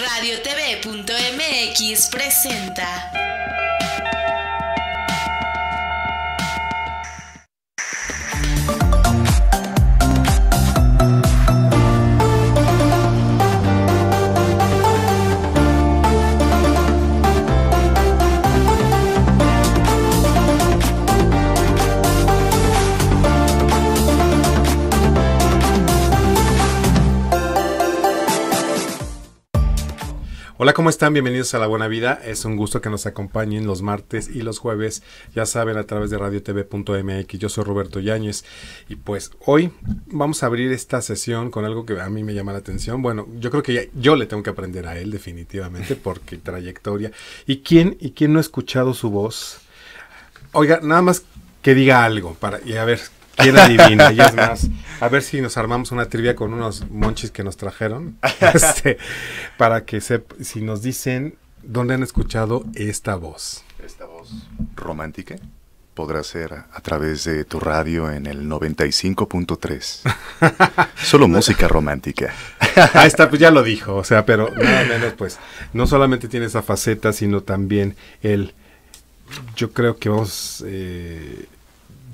radiotv.mx presenta Hola, ¿cómo están? Bienvenidos a La Buena Vida. Es un gusto que nos acompañen los martes y los jueves, ya saben, a través de radiotv.mx. Yo soy Roberto Yáñez y pues hoy vamos a abrir esta sesión con algo que a mí me llama la atención. Bueno, yo creo que yo le tengo que aprender a él definitivamente porque trayectoria. ¿Y quién, y quién no ha escuchado su voz? Oiga, nada más que diga algo para y a ver ¿Quién adivina? y es más, a ver si nos armamos una trivia con unos monchis que nos trajeron. Este, para que se, si nos dicen dónde han escuchado esta voz. Esta voz romántica podrá ser a través de tu radio en el 95.3. Solo música romántica. Ahí está, pues ya lo dijo, o sea, pero nada menos pues no solamente tiene esa faceta, sino también el yo creo que vamos eh,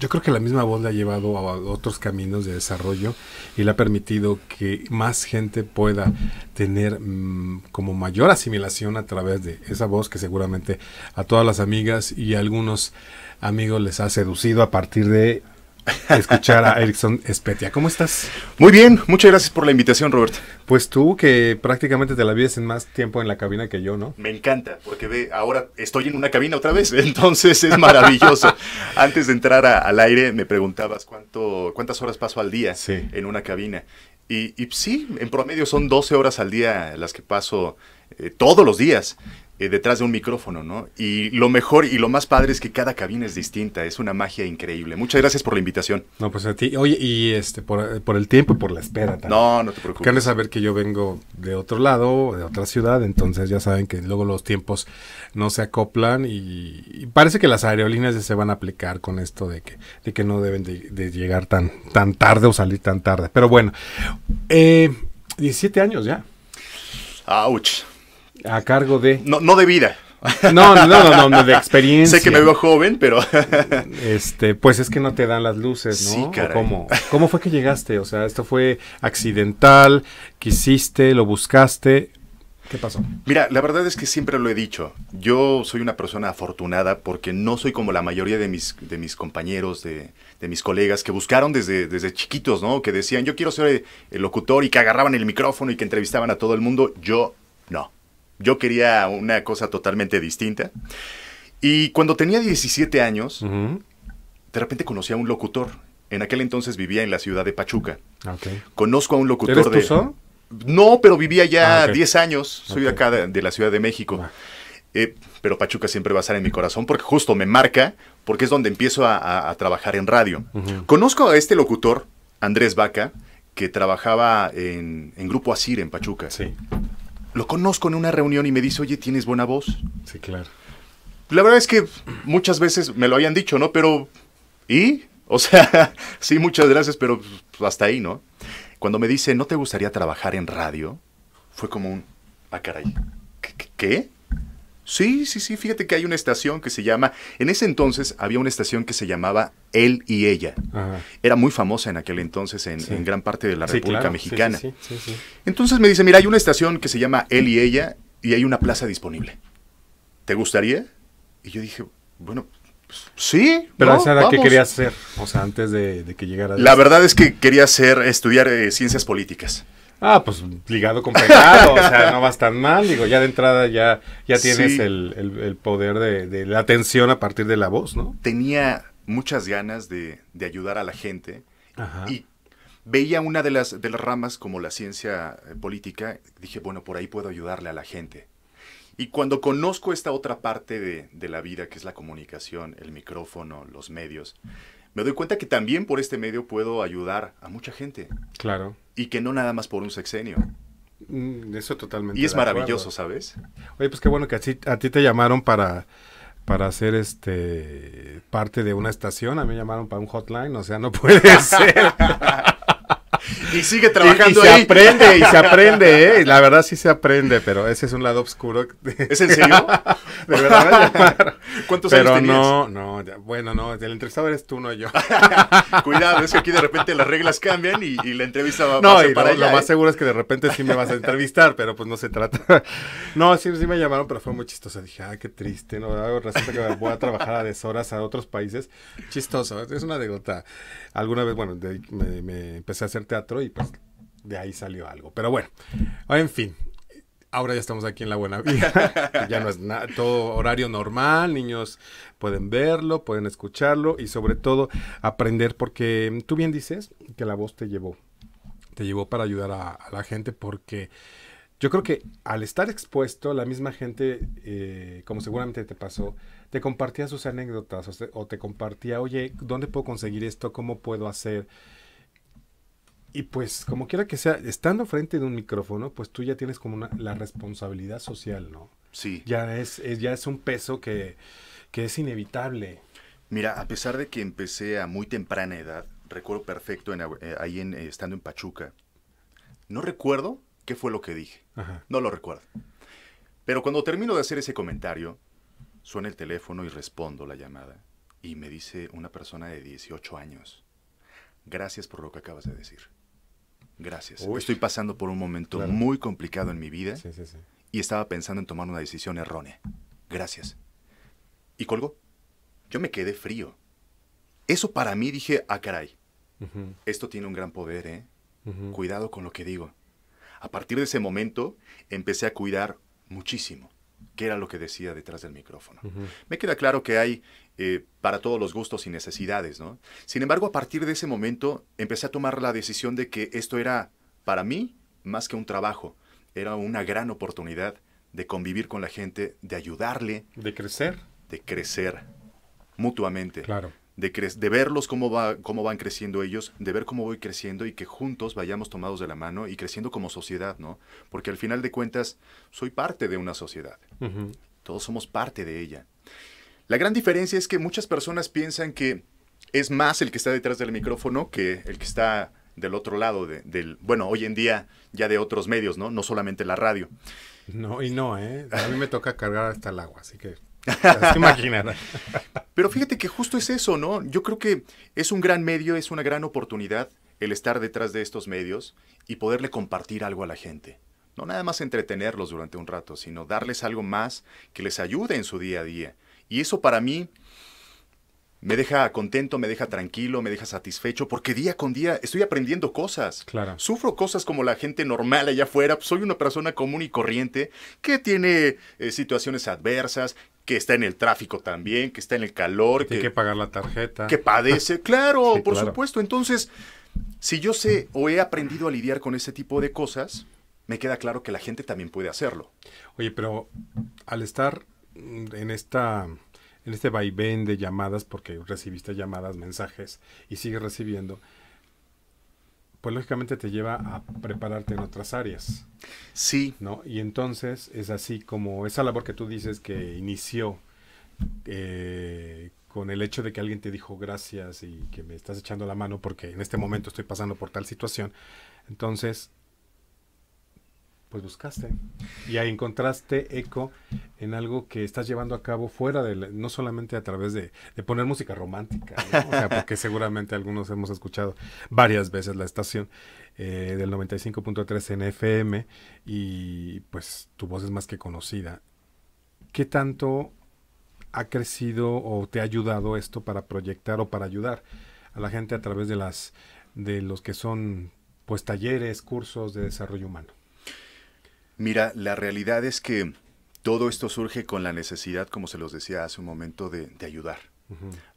yo creo que la misma voz le ha llevado a, otros caminos de desarrollo y le ha permitido que más gente pueda tener mm, como mayor asimilación a través de esa voz que seguramente a todas las amigas y algunos amigos les ha seducido a partir de escuchar a Erickson Espetia. ¿Cómo estás? Muy bien, muchas gracias por la invitación, Robert. Pues tú, que prácticamente te la vives en más tiempo en la cabina que yo, ¿no? Me encanta, porque ve, ahora estoy en una cabina otra vez, entonces es maravilloso. Antes de entrar al aire, me preguntabas cuánto, cuántas horas paso al día en una cabina. Y, y, sí, en promedio son 12 horas al día las que paso eh, todos los días. Eh, detrás de un micrófono, ¿no? Y lo mejor y lo más padre es que cada cabina es distinta, es una magia increíble. Muchas gracias por la invitación. No, pues a ti, oye, y este, por, el tiempo y por la espera también. No, no te preocupes. Quieren saber que yo vengo de otro lado, de otra ciudad, entonces ya saben que luego los tiempos no se acoplan y, parece que las aerolíneas ya se van a aplicar con esto de que, no deben de, llegar tan, tan tarde o salir tan tarde. Pero bueno, eh, 17 años ya. ¡Auch! A cargo de. No, no de vida. No, no, no, no, de experiencia. Sé que me veo joven, pero. este, pues es que no te dan las luces, ¿no? Sí, caray. ¿Cómo? fue que llegaste? O sea, esto fue accidental, quisiste, lo buscaste. ¿Qué pasó? Mira, la verdad es que siempre lo he dicho. Yo soy una persona afortunada porque no soy como la mayoría de mis, de mis compañeros, de, mis colegas que buscaron desde, desde chiquitos, ¿no? Que decían, yo quiero ser eh, el locutor y que agarraban el micrófono y que entrevistaban a todo el mundo. Yo no. Yo quería una cosa totalmente distinta. Y cuando tenía 17 años, de repente conocí a un locutor. En aquel entonces vivía en la ciudad de Pachuca. Ah, Conozco a un locutor ¿Eres de... son? No, pero vivía ya 10 ah, años. Soy de acá de, la Ciudad de México. Eh, pero Pachuca siempre va a estar en mi corazón porque justo me marca, porque es donde empiezo a, trabajar en radio. Conozco a este locutor, Andrés Vaca, que trabajaba en, Grupo Asir en Pachuca. ¿sí? lo conozco en una reunión y me dice, oye, tienes buena voz. Sí, claro. La verdad es que muchas veces me lo habían dicho, ¿no? Pero, ¿y? O sea, sí, muchas gracias, pero pues, hasta ahí, ¿no? Cuando me dice, ¿no te gustaría trabajar en radio? Fue como un, ah, caray, ¿qué? Sí, sí, sí, fíjate que hay una estación que se llama, en ese entonces había una estación que se llamaba Él y Ella. Era muy famosa en aquel entonces en, gran parte de la República Mexicana. entonces me dice, mira, hay una estación que se llama Él y Ella y hay una plaza disponible. ¿Te gustaría? Y yo dije, bueno, pues, Sí. Pero esa era que quería hacer, o sea, antes de, que llegara. La verdad es que quería hacer, estudiar eh, ciencias políticas. Ah, pues ligado con pegado, o sea, no vas tan mal, digo, ya de entrada ya, ya tienes el, poder de, la atención a partir de la voz, ¿no? Tenía muchas ganas de, ayudar a la gente y veía una de las, de las ramas como la ciencia política, dije, bueno, por ahí puedo ayudarle a la gente. Y cuando conozco esta otra parte de, de la vida, que es la comunicación, el micrófono, los medios, me doy cuenta que también por este medio puedo ayudar a mucha gente. Claro. Y que no nada más por un sexenio. Mm, eso totalmente. Y es maravilloso, ¿sabes? Oye, pues qué bueno que a ti, te llamaron para, para ser este parte de una estación. A mí me llamaron para un hotline, o sea, no puede ser. y sigue trabajando y, y se aprende, y se aprende, ¿eh? La verdad sí se aprende, pero ese es un lado oscuro. ¿Es en serio? de verdad. ¿Cuántos años tenías? no, no, bueno, no, el entrevistador eres tú, no yo. Cuidado, es que aquí de repente las reglas cambian y, la entrevista va, a ser No, lo, más ¿eh? seguro es que de repente sí me vas a entrevistar, pero pues no se trata. no, sí, sí me llamaron, pero fue muy chistoso. Dije, ah, qué triste, ¿no? Ah, resulta que voy a trabajar a deshoras a otros países. Chistoso, es una degota. Alguna vez, bueno, me, me empecé a hacer teatro y pues de ahí salió algo. Pero bueno, en fin, ahora ya estamos aquí en la buena vida. ya no es todo horario normal, niños pueden verlo, pueden escucharlo y sobre todo aprender porque tú bien dices que la voz te llevó, te llevó para ayudar a, la gente porque yo creo que al estar expuesto, la misma gente, eh, como seguramente te pasó, te compartía sus anécdotas o o te compartía, oye, ¿dónde puedo conseguir esto? ¿Cómo puedo hacer? Y pues, como quiera que sea, estando frente de un micrófono, pues tú ya tienes como la responsabilidad social, ¿no? Sí. Ya es, ya es un peso que, es inevitable. Mira, a pesar de que empecé a muy temprana edad, recuerdo perfecto en, eh, ahí eh, estando en Pachuca, no recuerdo qué fue lo que dije. No lo recuerdo. Pero cuando termino de hacer ese comentario, suena el teléfono y respondo la llamada. Y me dice una persona de 18 años, gracias por lo que acabas de decir gracias. Estoy pasando por un momento muy complicado en mi vida y estaba pensando en tomar una decisión errónea. Gracias. Y colgó. Yo me quedé frío. Eso para mí dije, ah, caray. Esto tiene un gran poder, ¿eh? Cuidado con lo que digo. A partir de ese momento empecé a cuidar muchísimo qué era lo que decía detrás del micrófono. Me queda claro que hay eh, para todos los gustos y necesidades, ¿no? Sin embargo, a partir de ese momento empecé a tomar la decisión de que esto era para mí más que un trabajo, era una gran oportunidad de convivir con la gente, de ayudarle. De crecer. De crecer mutuamente. Claro. De, de verlos cómo, va, cómo van creciendo ellos, de ver cómo voy creciendo y que juntos vayamos tomados de la mano y creciendo como sociedad, ¿no? Porque al final de cuentas soy parte de una sociedad. Todos somos parte de ella. La gran diferencia es que muchas personas piensan que es más el que está detrás del micrófono que el que está del otro lado del, bueno, hoy en día ya de otros medios, ¿no? No solamente la radio. No, y no, ¿eh? A mí me toca cargar hasta el agua, así que... Imaginar. Pero fíjate que justo es eso, ¿no? Yo creo que es un gran medio, es una gran oportunidad el estar detrás de estos medios y poderle compartir algo a la gente. No nada más entretenerlos durante un rato, sino darles algo más que les ayude en su día a día. Y eso para mí me deja contento, me deja tranquilo, me deja satisfecho, porque día con día estoy aprendiendo cosas. Claro. Sufro cosas como la gente normal allá afuera. Pues, soy una persona común y corriente que tiene eh, situaciones adversas, que está en el tráfico también, que está en el calor. Tiene que, pagar la tarjeta. Que padece. claro, por supuesto. Entonces, si yo sé o he aprendido a lidiar con ese tipo de cosas, me queda claro que la gente también puede hacerlo. Oye, pero al estar en esta en este vaivén de llamadas, porque recibiste llamadas, mensajes y sigues recibiendo, pues lógicamente te lleva a prepararte en otras áreas. Sí. ¿No? Y entonces es así como esa labor que tú dices que inició eh, con el hecho de que alguien te dijo gracias y que me estás echando la mano porque en este momento estoy pasando por tal situación. Entonces pues buscaste y ahí encontraste eco en algo que estás llevando a cabo fuera de, no solamente a través de, de poner música romántica, porque seguramente algunos hemos escuchado varias veces la estación eh, del 95.3 en FM y pues tu voz es más que conocida. ¿Qué tanto ha crecido o te ha ayudado esto para proyectar o para ayudar a la gente a través de las de los que son pues talleres, cursos de desarrollo humano? Mira, la realidad es que todo esto surge con la necesidad, como se los decía hace un momento, de, ayudar.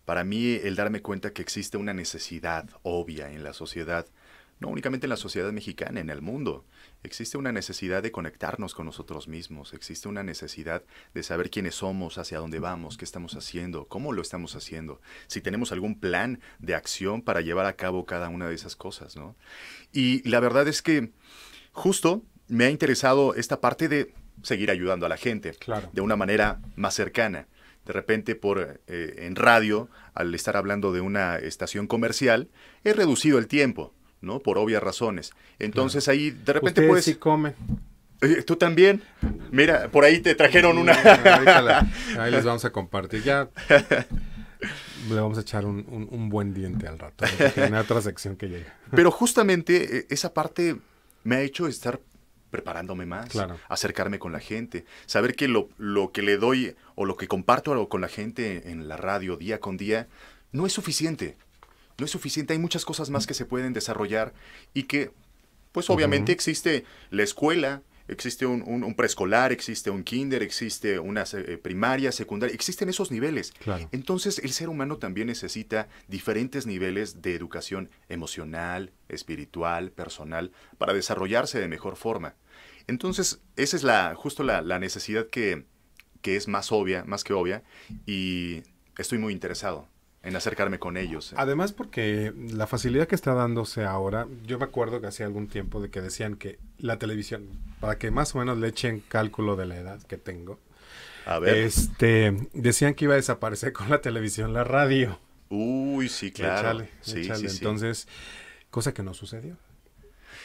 Para mí, el darme cuenta que existe una necesidad obvia en la sociedad, no únicamente en la sociedad mexicana, en el mundo, existe una necesidad de conectarnos con nosotros mismos, existe una necesidad de saber quiénes somos, hacia dónde vamos, qué estamos haciendo, cómo lo estamos haciendo, si tenemos algún plan de acción para llevar a cabo cada una de esas cosas, ¿no? Y la verdad es que justo me ha interesado esta parte de seguir ayudando a la gente claro. de una manera más cercana. De repente, por eh, en radio, al estar hablando de una estación comercial, he reducido el tiempo, ¿no? Por obvias razones. Entonces ahí, de repente, puedes... sí eh, Tú también. Mira, por ahí te trajeron una. ahí les vamos a compartir. Ya le vamos a echar un, buen diente al rato. En otra sección que llega. Pero justamente eh, esa parte me ha hecho estar preparándome más, acercarme con la gente, saber que lo, lo, que le doy o lo que comparto con la gente en la radio día con día no es suficiente. No es suficiente, hay muchas cosas más que se pueden desarrollar y que, pues obviamente existe la escuela, existe un, preescolar, existe un kinder, existe una eh, primaria, secundaria, existen esos niveles. Entonces el ser humano también necesita diferentes niveles de educación emocional, espiritual, personal, para desarrollarse de mejor forma. Entonces, esa es la, justo la, la necesidad que, es más obvia, más que obvia, y estoy muy interesado en acercarme con ellos. Además, porque la facilidad que está dándose ahora, yo me acuerdo que hace algún tiempo de que decían que la televisión, para que más o menos le echen cálculo de la edad que tengo, a ver. Este, decían que iba a desaparecer con la televisión, la radio. Uy, sí, claro. Entonces, cosa que no sucedió.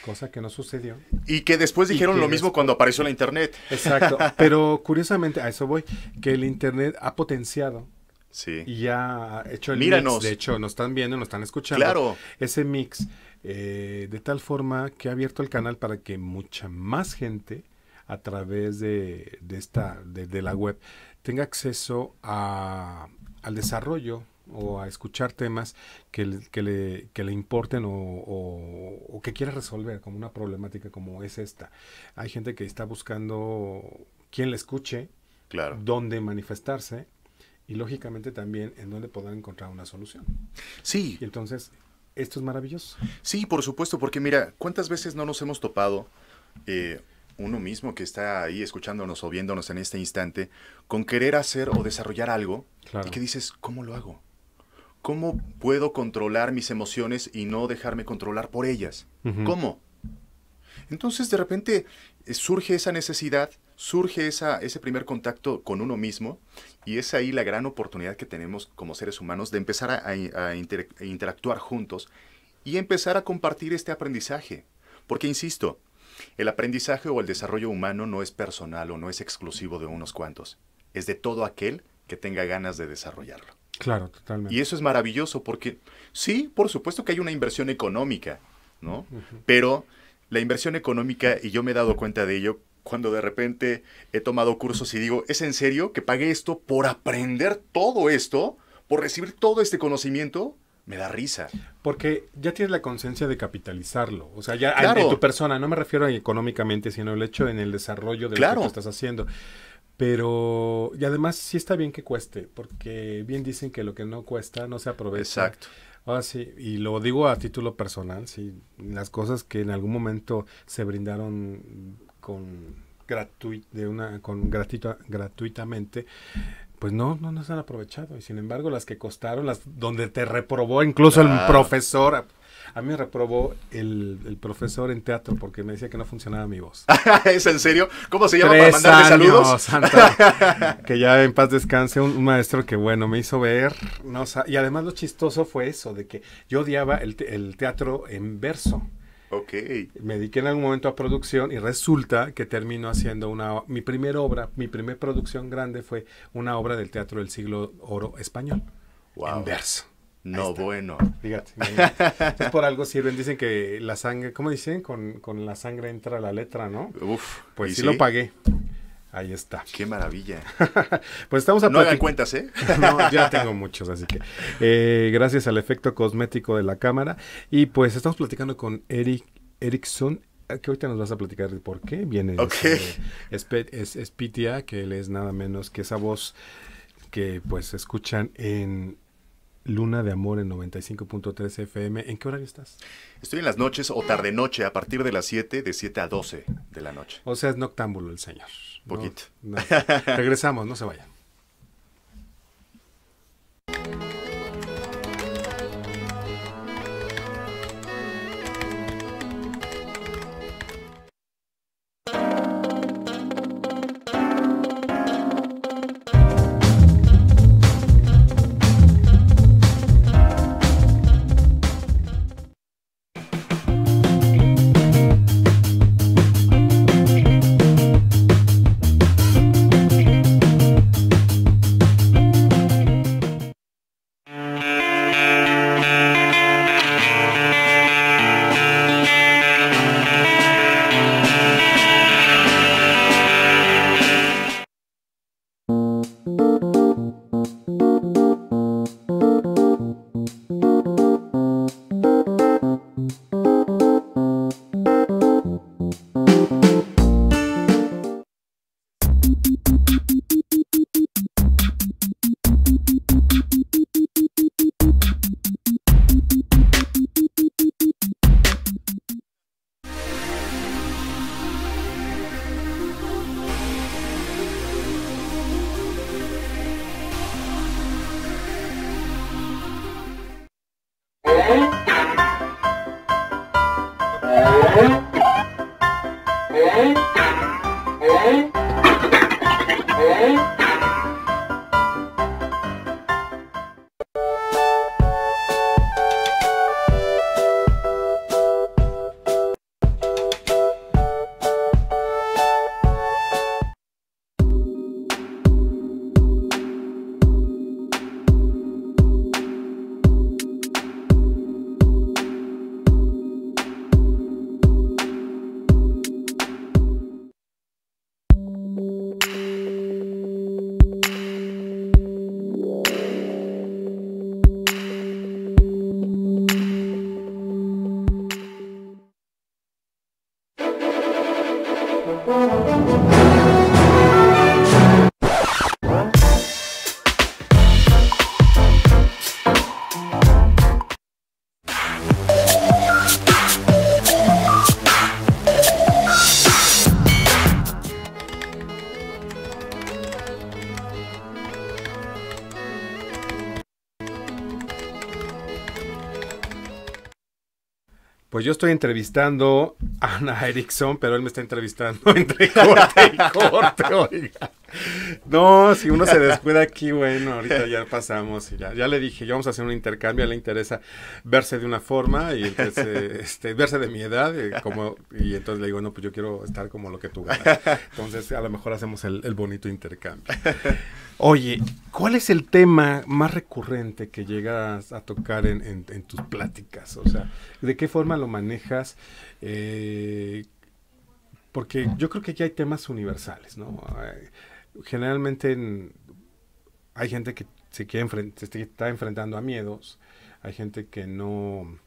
Cosa que no sucedió. Y que después dijeron lo mismo cuando apareció la Internet. Exacto. Pero curiosamente, a eso voy, que el Internet ha potenciado. Sí. Y ha hecho el Míranos. De hecho, nos están viendo, nos están escuchando. Claro. Ese mix. Eh, de tal forma que ha abierto el canal para que mucha más gente a través de, esta de, la web tenga acceso a, al desarrollo o a escuchar temas que, le, que le, importen o, que quiera resolver, como una problemática como es esta. Hay gente que está buscando quién le escuche, claro. dónde manifestarse y lógicamente también en dónde podrá encontrar una solución. Sí. Y entonces, esto es maravilloso. Sí, por supuesto, porque mira, ¿cuántas veces no nos hemos topado? Eh, uno mismo que está ahí escuchándonos o viéndonos en este instante, con querer hacer o desarrollar algo y que dices, ¿cómo lo hago? ¿cómo puedo controlar mis emociones y no dejarme controlar por ellas? ¿Cómo? Entonces de repente eh, surge esa necesidad, surge esa, ese primer contacto con uno mismo y es ahí la gran oportunidad que tenemos como seres humanos de empezar a interactuar juntos y empezar a compartir este aprendizaje. Porque, insisto, el aprendizaje o el desarrollo humano no es personal o no es exclusivo de unos cuantos, es de todo aquel que tenga ganas de desarrollarlo. Claro, totalmente. Y eso es maravilloso porque sí, por supuesto que hay una inversión económica, ¿no? Pero la inversión económica, y yo me he dado cuenta de ello cuando de repente he tomado cursos y digo, ¿es en serio que pagué esto por aprender todo esto, por recibir todo este conocimiento? me da risa. Porque ya tienes la conciencia de capitalizarlo. O sea, ya en tu persona, no me refiero a económicamente, sino el hecho en el desarrollo de lo que estás haciendo. Pero, y además sí está bien que cueste, porque bien dicen que lo que no cuesta no se aprovecha. Exacto. Ah, sí, y lo digo a título personal, sí, las cosas que en algún momento se brindaron con gratuit, de una, con gratuita, gratuitamente, pues no, no se han aprovechado. Y sin embargo, las que costaron, las donde te reprobó incluso el profesor, a mí me reprobó el, profesor en teatro porque me decía que no funcionaba mi voz. ¿Es en serio? ¿Cómo se llama para mandarle saludos? Santa, que ya en paz descanse un, maestro que, bueno, me hizo ver. y además lo chistoso fue eso, de que yo odiaba el, el teatro en verso. Ok. Me dediqué en algún momento a producción y resulta que termino haciendo una... Mi primera obra, mi primera producción grande fue una obra del Teatro del Siglo Oro Español. En verso. No, bueno. Fíjate. por algo sirven. Dicen que la sangre, ¿cómo dicen? Con, la sangre entra la letra, ¿no? Uf. Pues sí, lo pagué. Ahí está. Qué maravilla. pues estamos a No hagan cuentas, ¿eh? no, ya tengo muchos, así que eh, gracias al efecto cosmético de la cámara. Y pues estamos platicando con Eric Erickson ah, que ahorita nos vas a platicar de por qué viene okay. es, es, Pitia, que él es nada menos que esa voz que pues escuchan en Luna de Amor en 95.3 FM. ¿En qué horario estás? Estoy en las noches o tarde noche, a partir de las 7, de 7 a 12 de la noche. O sea, es noctámbulo el señor. Poquito. Regresamos, no se vayan. yo estoy entrevistando a Ana Erickson, pero él me está entrevistando entre corte y corte, oiga. No, si uno se descuida aquí, bueno, ahorita ya pasamos y ya, ya le dije, ya vamos a hacer un intercambio, le interesa verse de una forma y eh, este, verse de mi edad, y, eh, como, y entonces le digo, no, pues yo quiero estar como lo que tú ganas. Entonces, a lo mejor hacemos el, bonito intercambio. Oye, ¿cuál es el tema más recurrente que llegas a tocar en, tus pláticas? O sea, ¿de qué forma lo manejas? Eh, porque yo creo que ya hay temas universales, ¿no? generalmente hay gente que se, quiere está enfrentando a miedos, hay gente que no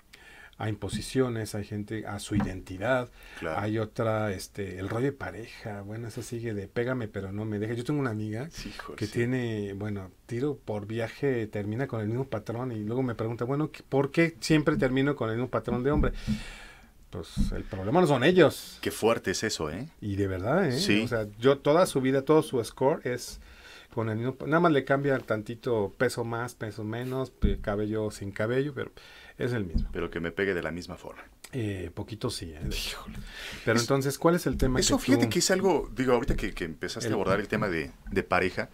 a imposiciones, hay gente a su identidad, hay otra, este, el rollo de pareja, bueno, eso sigue de pégame pero no me deja. Yo tengo una amiga que tiene, bueno, tiro por viaje, termina con el mismo patrón y luego me pregunta, bueno, ¿por qué siempre termino con el mismo patrón de hombre? pues el problema no son ellos. Qué fuerte es eso, ¿eh? Y de verdad, ¿eh? Sí. O sea, yo toda su vida, todo su score es con el mismo, nada más le cambia tantito peso más, peso menos, cabello sin cabello, pero es el mismo. Pero que me pegue de la misma forma. Eh, poquito sí, ¿eh? Híjole. Pero entonces, ¿cuál es el tema? Eso fíjate que es algo, digo, ahorita que, que empezaste a abordar el tema de, pareja,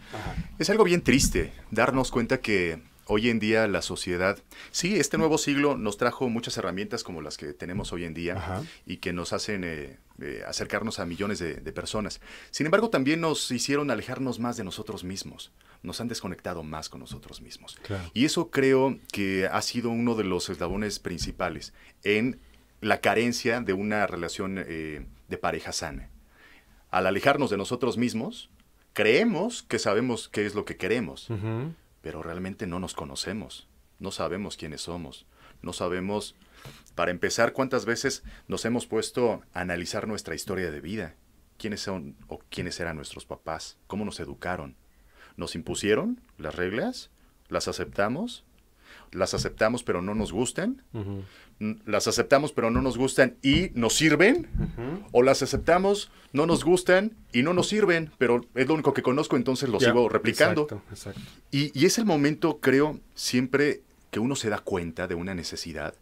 es algo bien triste darnos cuenta que hoy en día la sociedad, sí, este nuevo siglo nos trajo muchas herramientas como las que tenemos hoy en día y que nos hacen eh, eh, acercarnos a millones de, personas. Sin embargo, también nos hicieron alejarnos más de nosotros mismos, nos han desconectado más con nosotros mismos. Y eso creo que ha sido uno de los eslabones principales en la carencia de una relación eh, de pareja sana. Al alejarnos de nosotros mismos, creemos que sabemos qué es lo que queremos pero realmente no nos conocemos, no sabemos quiénes somos, no sabemos, para empezar, cuántas veces nos hemos puesto a analizar nuestra historia de vida, quiénes son o quiénes eran nuestros papás, cómo nos educaron, nos impusieron las reglas, las aceptamos, las aceptamos pero no nos gustan, las aceptamos pero no nos gustan y nos sirven, o las aceptamos, no nos gustan y no nos sirven, pero es lo único que conozco, entonces lo sigo replicando. Y, es el momento, creo, siempre que uno se da cuenta de una necesidad,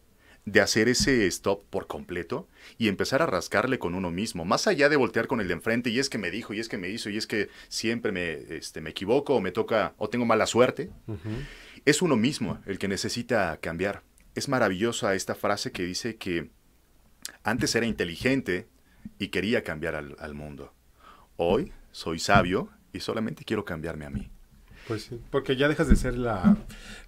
de hacer ese stop por completo y empezar a rascarle con uno mismo, más allá de voltear con el de enfrente y es que me dijo y es que me hizo y es que siempre me, este, me equivoco o me toca o tengo mala suerte, es uno mismo el que necesita cambiar es maravillosa esta frase que dice que antes era inteligente y quería cambiar al, al mundo. Hoy soy sabio y solamente quiero cambiarme a mí. Pues sí, porque ya dejas de ser la...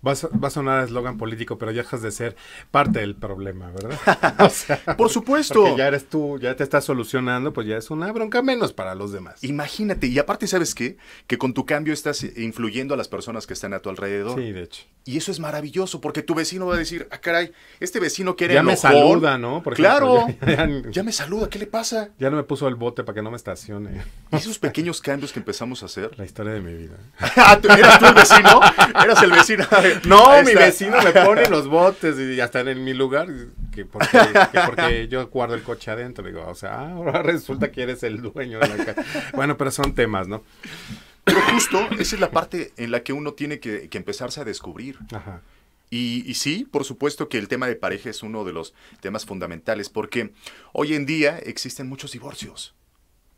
Va a, sonar a sonar eslogan político, pero ya dejas de ser parte del problema, ¿verdad? Por supuesto. ya eres tú, ya te estás solucionando, pues ya es una bronca menos para los demás. Imagínate, y aparte, ¿sabes qué? Que con tu cambio estás influyendo a las personas que están a tu alrededor. Sí, de hecho. Y eso es maravilloso, porque tu vecino va a decir, ah, caray, este vecino quiere... Ya me saluda, ¿no? claro. ya, ya, me saluda, ¿qué le pasa? Ya no me puso el bote para que no me estacione. esos pequeños cambios que empezamos a hacer. La historia de mi vida. Ah, eras tú el vecino, eras el vecino. No, mi vecino me pone los botes y ya están en mi lugar, que porque, porque yo guardo el coche adentro. Digo, o sea, ah, ahora resulta que eres el dueño Bueno, pero son temas, ¿no? Pero justo esa es la parte en la que uno tiene que, empezarse a descubrir. Ajá. y, sí, por supuesto que el tema de pareja es uno de los temas fundamentales, porque hoy en día existen muchos divorcios.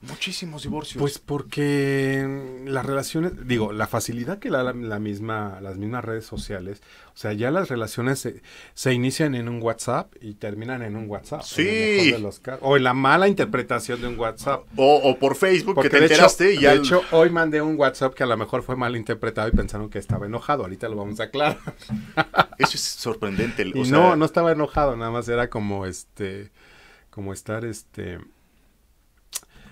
Muchísimos divorcios. Pues porque las relaciones, digo, la facilidad que la, misma, las mismas redes sociales, o sea, ya las relaciones se, inician en un WhatsApp y terminan en un WhatsApp. Sí. o en la mala interpretación de un WhatsApp. O, por Facebook que te enteraste y ya. De hecho, hoy mandé un WhatsApp que a lo mejor fue mal interpretado y pensaron que estaba enojado. Ahorita lo vamos a aclarar. Eso es sorprendente. No, no estaba enojado, nada más era como este, como estar este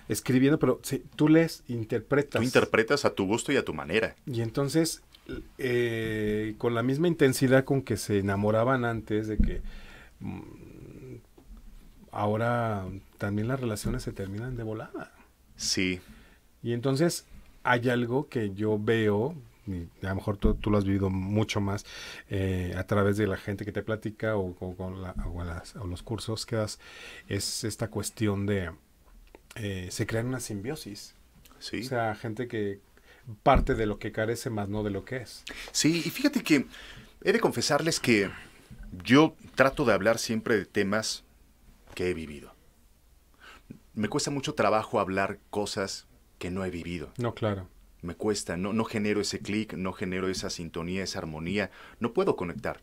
escribiendo, pero tú les interpretas. Tú interpretas a tu gusto y a tu manera. Y entonces, eh, con la misma intensidad con que se enamoraban antes, de que mm, ahora también las relaciones se terminan de volada. Sí. Y entonces hay algo que yo veo, y a lo mejor tú, lo has vivido mucho más eh, a través de la gente que te platica o, con o, los cursos que das, es esta cuestión de eh, se crean una simbiosis. O sea, gente que parte de lo que carece más no de lo que es. Sí, y fíjate que he de confesarles que yo trato de hablar siempre de temas que he vivido. Me cuesta mucho trabajo hablar cosas que no he vivido. No, claro. Me cuesta, no, genero ese clic, no genero esa sintonía, esa armonía, no puedo conectar.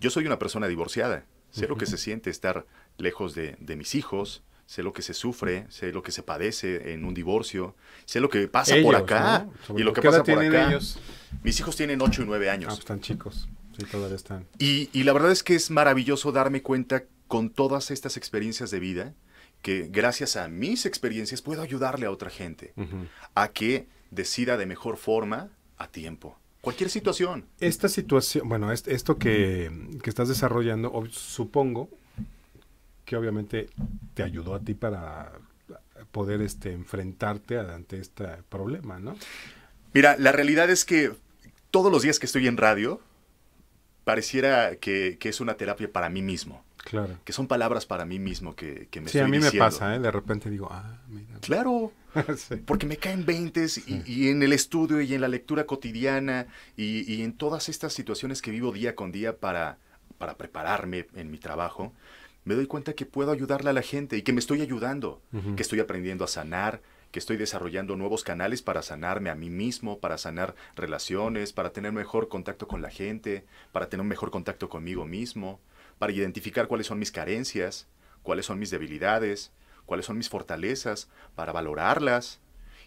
Yo soy una persona divorciada, sé lo que se siente estar lejos de mis hijos, sé lo que se sufre, sé lo que se padece en un divorcio, sé lo que pasa por acá y lo que pasa por acá. Mis hijos tienen 8 y 9 años. Ah, pues están chicos, sí, todavía están. Y, la verdad es que es maravilloso darme cuenta con todas estas experiencias de vida que gracias a mis experiencias puedo ayudarle a otra gente a que decida de mejor forma a tiempo. Cualquier situación. Esta situación, bueno, esto que, que estás desarrollando, supongo, que obviamente te ayudó a ti para poder este, enfrentarte ante este problema, ¿no? Mira, la realidad es que todos los días que estoy en radio, pareciera que, es una terapia para mí mismo. Claro. Que son palabras para mí mismo que, que me Sí, a mí me pasa, ¿eh? De repente digo, ah, mira. Claro. Porque me caen veintes y, y, en el estudio y en la lectura cotidiana y, en todas estas situaciones que vivo día con día para, para prepararme en mi trabajo me doy cuenta que puedo ayudarle a la gente y que me estoy ayudando, que estoy aprendiendo a sanar, que estoy desarrollando nuevos canales para sanarme a mí mismo, para sanar relaciones, para tener mejor contacto con la gente, para tener un mejor contacto conmigo mismo, para identificar cuáles son mis carencias, cuáles son mis debilidades, cuáles son mis fortalezas, para valorarlas.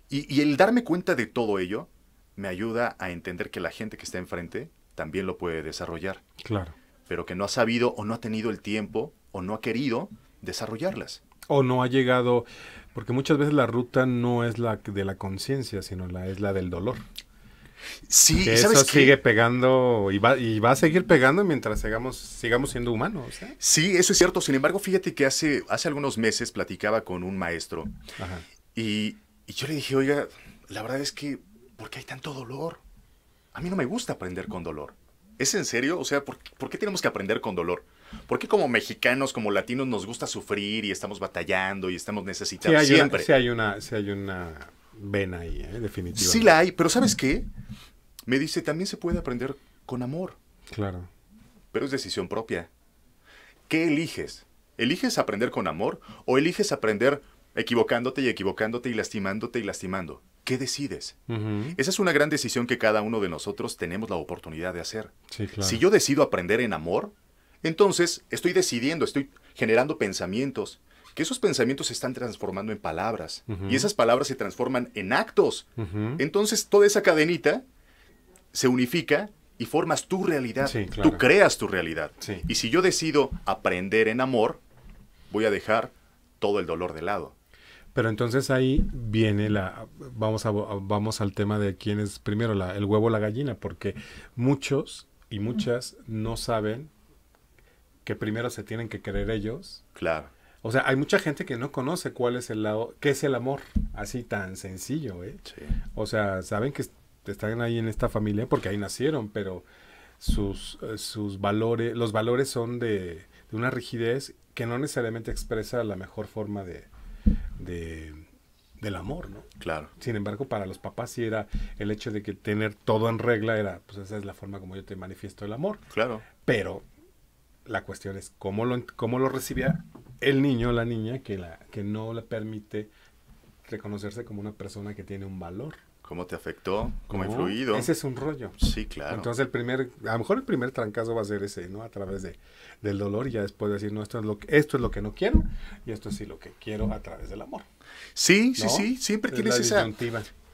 Y, y el darme cuenta de todo ello me ayuda a entender que la gente que está enfrente también lo puede desarrollar. Claro. Pero que no ha sabido o no ha tenido el tiempo o no ha querido desarrollarlas. O no ha llegado, porque muchas veces la ruta no es la de la conciencia, sino la, es la del dolor. Sí, que eso sigue pegando y va, y va a seguir pegando mientras sigamos, sigamos siendo humanos. ¿eh? Sí, eso es cierto. Sin embargo, fíjate que hace, hace algunos meses platicaba con un maestro Y, yo le dije, oiga, la verdad es que, ¿por qué hay tanto dolor? A mí no me gusta aprender con dolor. ¿Es en serio? O sea, ¿por qué tenemos que aprender con dolor? ¿Por qué como mexicanos, como latinos, nos gusta sufrir y estamos batallando y estamos necesitando sí, hay siempre? Una, sí, hay una, sí hay una vena ahí, ¿eh? definitivamente. Sí la hay, pero ¿sabes qué? Me dice, también se puede aprender con amor. Claro. Pero es decisión propia. ¿Qué eliges? ¿Eliges aprender con amor o eliges aprender equivocándote y equivocándote y lastimándote y lastimando? ¿Qué decides? Esa es una gran decisión que cada uno de nosotros tenemos la oportunidad de hacer. Sí, claro. Si yo decido aprender en amor, entonces, estoy decidiendo, estoy generando pensamientos, que esos pensamientos se están transformando en palabras y esas palabras se transforman en actos. Entonces, toda esa cadenita se unifica y formas tu realidad. Tú creas tu realidad. Y si yo decido aprender en amor, voy a dejar todo el dolor de lado. Pero entonces ahí viene la, vamos, vamos al tema de quién es primero el huevo o la gallina, porque muchos y muchas no saben que primero se tienen que querer ellos. Claro. O sea, hay mucha gente que no conoce cuál es el lado, qué es el amor, así tan sencillo, ¿eh? Sí. O sea, saben que están ahí en esta familia porque ahí nacieron, pero sus, eh, sus valores, los valores son de, una rigidez que no necesariamente expresa la mejor forma de, del amor, ¿no? Claro. Sin embargo, para los papás sí era el hecho de que tener todo en regla era, pues esa es la forma como yo te manifiesto el amor. Claro. Pero la cuestión es cómo lo, cómo lo recibía el niño o la niña que, la, que no le permite reconocerse como una persona que tiene un valor. ¿Cómo te afectó? ¿Cómo ha influido? Ese es un rollo. Sí, claro. Entonces el primer, a lo mejor el primer trancazo va a ser ese, ¿no? A través de, del dolor y ya después decir, no, esto es, lo que, esto es lo que no quiero y esto es sí lo que quiero a través del amor. Sí, sí, sí, siempre tienes esa...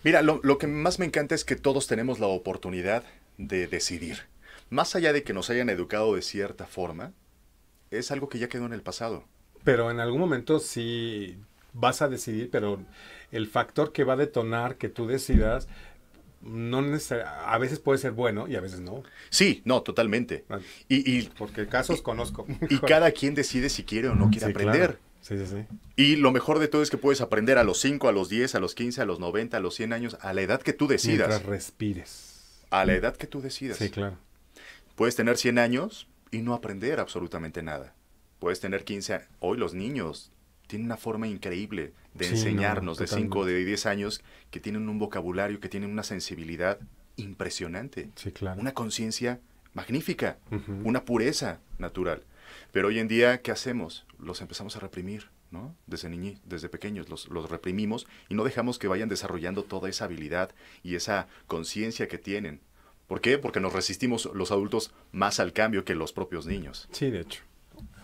Mira, lo, lo que más me encanta es que todos tenemos la oportunidad de decidir más allá de que nos hayan educado de cierta forma, es algo que ya quedó en el pasado. Pero en algún momento sí vas a decidir, pero el factor que va a detonar que tú decidas no a veces puede ser bueno y a veces no. Sí, no, totalmente. Ah. y, Porque casos conozco. Y cada quien decide si quiere o no quiere aprender. Sí, sí, sí. Y lo mejor de todo es que puedes aprender a los 5, a los 10, a los 15, a los 90, a los 100 años, a la edad que tú decidas. Mientras respires. A la edad que tú decidas. Sí, claro. Puedes tener 100 años y no aprender absolutamente nada. Puedes tener 15 Hoy los niños tienen una forma increíble de enseñarnos de 5, de 10 años, que tienen un vocabulario, que tienen una sensibilidad impresionante. Sí, claro. Una conciencia magnífica, una pureza natural. Pero hoy en día, ¿qué hacemos? Los empezamos a reprimir, ¿no? Desde desde pequeños, los, los, reprimimos y no dejamos que vayan desarrollando toda esa habilidad y esa conciencia que tienen ¿Por qué? Porque nos resistimos los adultos más al cambio que los propios niños. Sí, de hecho.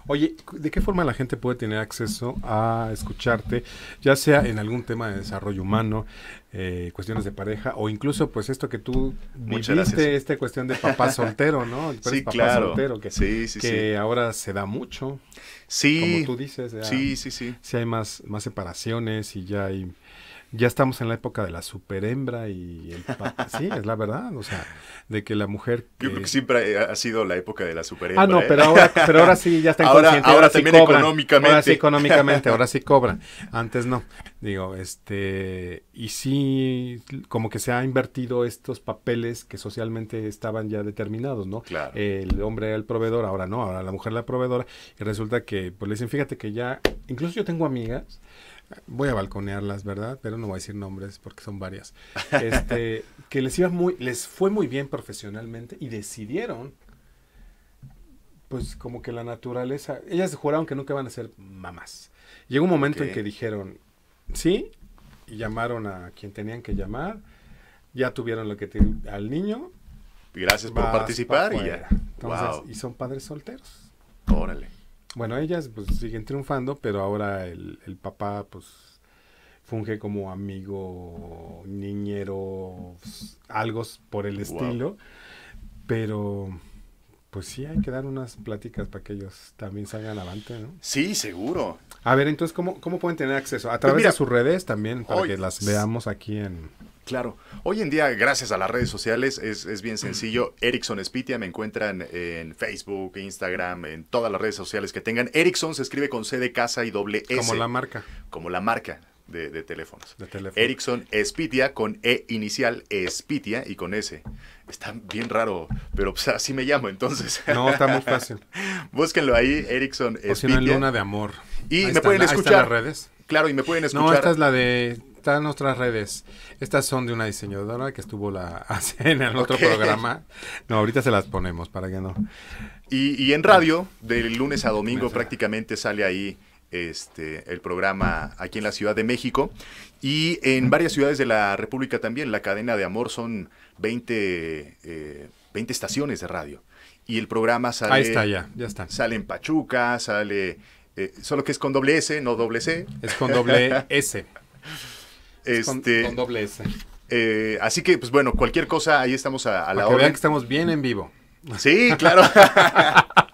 Oye, ¿de qué forma la gente puede tener acceso a escucharte, ya sea en algún tema de desarrollo humano, eh, cuestiones de pareja, o incluso pues esto que tú Muchas viviste, esta cuestión de papá soltero, ¿no? sí, claro. soltero, que, sí, sí, que ahora se da mucho. Sí. Como tú dices. sí, sí, sí. Si hay más, más separaciones y ya hay ya estamos en la época de la superhembra y el sí, es la verdad, o sea, de que la mujer Yo creo que siempre ha sido la época de la superhembra. Ah, no, ¿eh? pero ahora pero ahora sí ya está ahora, ahora, sí económicamente. Ahora sí económicamente, ahora sí cobran. Antes no. Digo, este y sí como que se ha invertido estos papeles que socialmente estaban ya determinados, ¿no? Claro. El hombre era el proveedor, ahora no, ahora la mujer la proveedora y resulta que pues le dicen, "Fíjate que ya incluso yo tengo amigas voy a balconearlas, ¿verdad? Pero no voy a decir nombres porque son varias. Este, que les iba muy, les fue muy bien profesionalmente y decidieron, pues como que la naturaleza, ellas juraron que nunca van a ser mamás. Llegó un momento en que dijeron, sí, y llamaron a quien tenían que llamar, ya tuvieron lo que al niño. Gracias por participar y ya. Entonces, y son padres solteros. Órale bueno, ellas pues siguen triunfando, pero ahora el, papá pues funge como amigo, niñero, pues, algo por el estilo. Pero pues sí, hay que dar unas pláticas para que ellos también salgan adelante, ¿no? Sí, seguro. A ver, entonces, ¿cómo, cómo pueden tener acceso? A pues través de sus redes también, para que las veamos aquí en... Claro. Hoy en día, gracias a las redes sociales, es, bien sencillo. Ericsson Spitia me encuentran en Facebook, Instagram, en todas las redes sociales que tengan. Ericsson se escribe con C de casa y doble S. Como la marca. Como la marca de, teléfonos. De Ericsson Spitia con E inicial, Spitia y con S. Está bien raro, pero pues, así me llamo entonces. No, está muy fácil. Búsquenlo ahí, Ericsson Spitia. O si Luna de Amor. Y me pueden escuchar. las redes. Claro, y me pueden escuchar. No, esta es la de están nuestras redes. Estas son de una diseñadora que estuvo la en el otro programa. No, ahorita se las ponemos para que no. Y, en radio, del lunes a domingo prácticamente sale ahí este, el programa aquí en la Ciudad de México y en varias ciudades de la República también. La cadena de amor son 20, eh, estaciones de radio. Y el programa sale. Ahí está, ya, ya está. Sale en Pachuca, sale. Eh, solo que es con doble S, no doble C. Es con doble S. este, con, doble S. Eh, así que, pues bueno, cualquier cosa, ahí estamos a, la hora. que estamos bien en vivo. Sí, claro.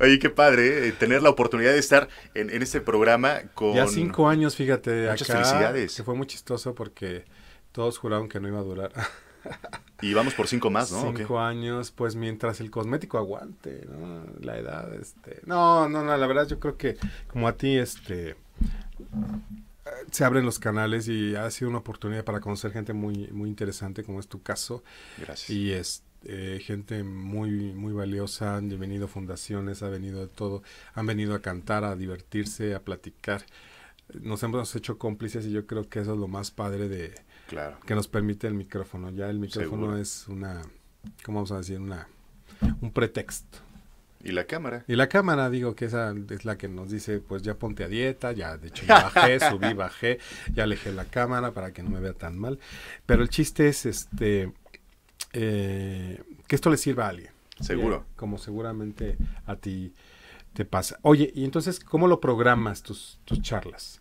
Oye, qué padre ¿eh? Eh, tener la oportunidad de estar en, este programa con... Ya cinco años, fíjate, Muchas felicidades. Que fue muy chistoso porque todos juraron que no iba a durar. Y vamos por cinco más, ¿no? Cinco años, pues mientras el cosmético aguante, ¿no? La edad, este... No, no, no, la verdad yo creo que como a ti, este... Se abren los canales y ha sido una oportunidad para conocer gente muy, muy interesante, como es tu caso. Gracias. Y este eh, gente muy, muy valiosa, han venido fundaciones, ha venido de todo, han venido a cantar, a divertirse, a platicar. Nos hemos hecho cómplices y yo creo que eso es lo más padre de que nos permite el micrófono. Ya el micrófono es una, ¿cómo vamos a decir? Una, un pretexto. Y la cámara. Y la cámara, digo que esa es la que nos dice, pues ya ponte a dieta, ya de hecho ya bajé, subí, bajé, ya alejé la cámara para que no me vea tan mal. Pero el chiste es este que esto le sirva a alguien. Seguro. Como seguramente a ti te pasa. Oye, y entonces, ¿cómo lo programas tus, charlas?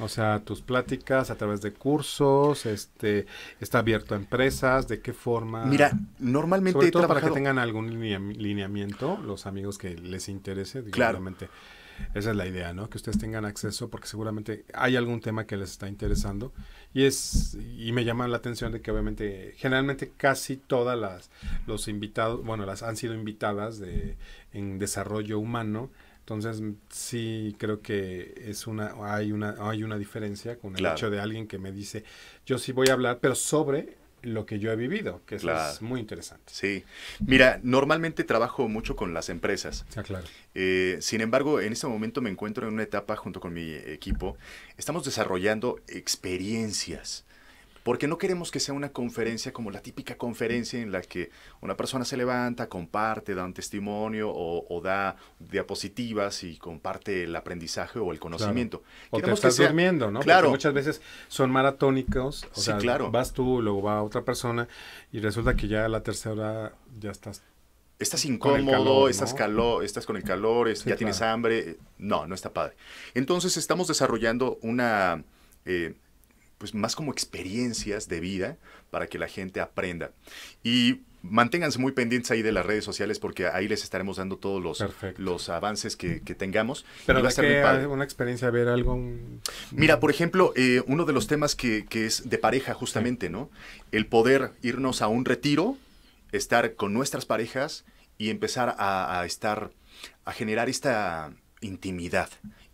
O sea, tus pláticas a través de cursos, este, está abierto a empresas, ¿de qué forma? Mira, normalmente todo para que tengan algún lineamiento, los amigos que les interese, claro esa es la idea, ¿no? Que ustedes tengan acceso porque seguramente hay algún tema que les está interesando y es y me llama la atención de que obviamente generalmente casi todas las los invitados, bueno, las han sido invitadas de en desarrollo humano, entonces sí creo que es una hay una hay una diferencia con el hecho de alguien que me dice, "Yo sí voy a hablar, pero sobre lo que yo he vivido, que es muy interesante. Sí. Mira, normalmente trabajo mucho con las empresas. Ah, claro. Eh, sin embargo, en este momento me encuentro en una etapa junto con mi equipo. Estamos desarrollando experiencias porque no queremos que sea una conferencia como la típica conferencia en la que una persona se levanta, comparte, da un testimonio o, da diapositivas y comparte el aprendizaje o el conocimiento. queremos estás durmiendo, ¿no? Claro. Porque muchas veces son maratónicos, sí, claro. vas tú, luego va otra persona y resulta que ya a la tercera ya estás estás incómodo, estás, calor, estás con el calor, ya tienes hambre. Eh, no, no está padre. Entonces estamos desarrollando una eh, pues más como experiencias de vida para que la gente aprenda. Y manténganse muy pendientes ahí de las redes sociales porque ahí les estaremos dando todos los, los avances que, tengamos. Pero va a una experiencia, ver algo... Mira, por ejemplo, eh, uno de los temas que, es de pareja justamente, ¿no? El poder irnos a un retiro, estar con nuestras parejas y empezar a estar, a generar esta intimidad.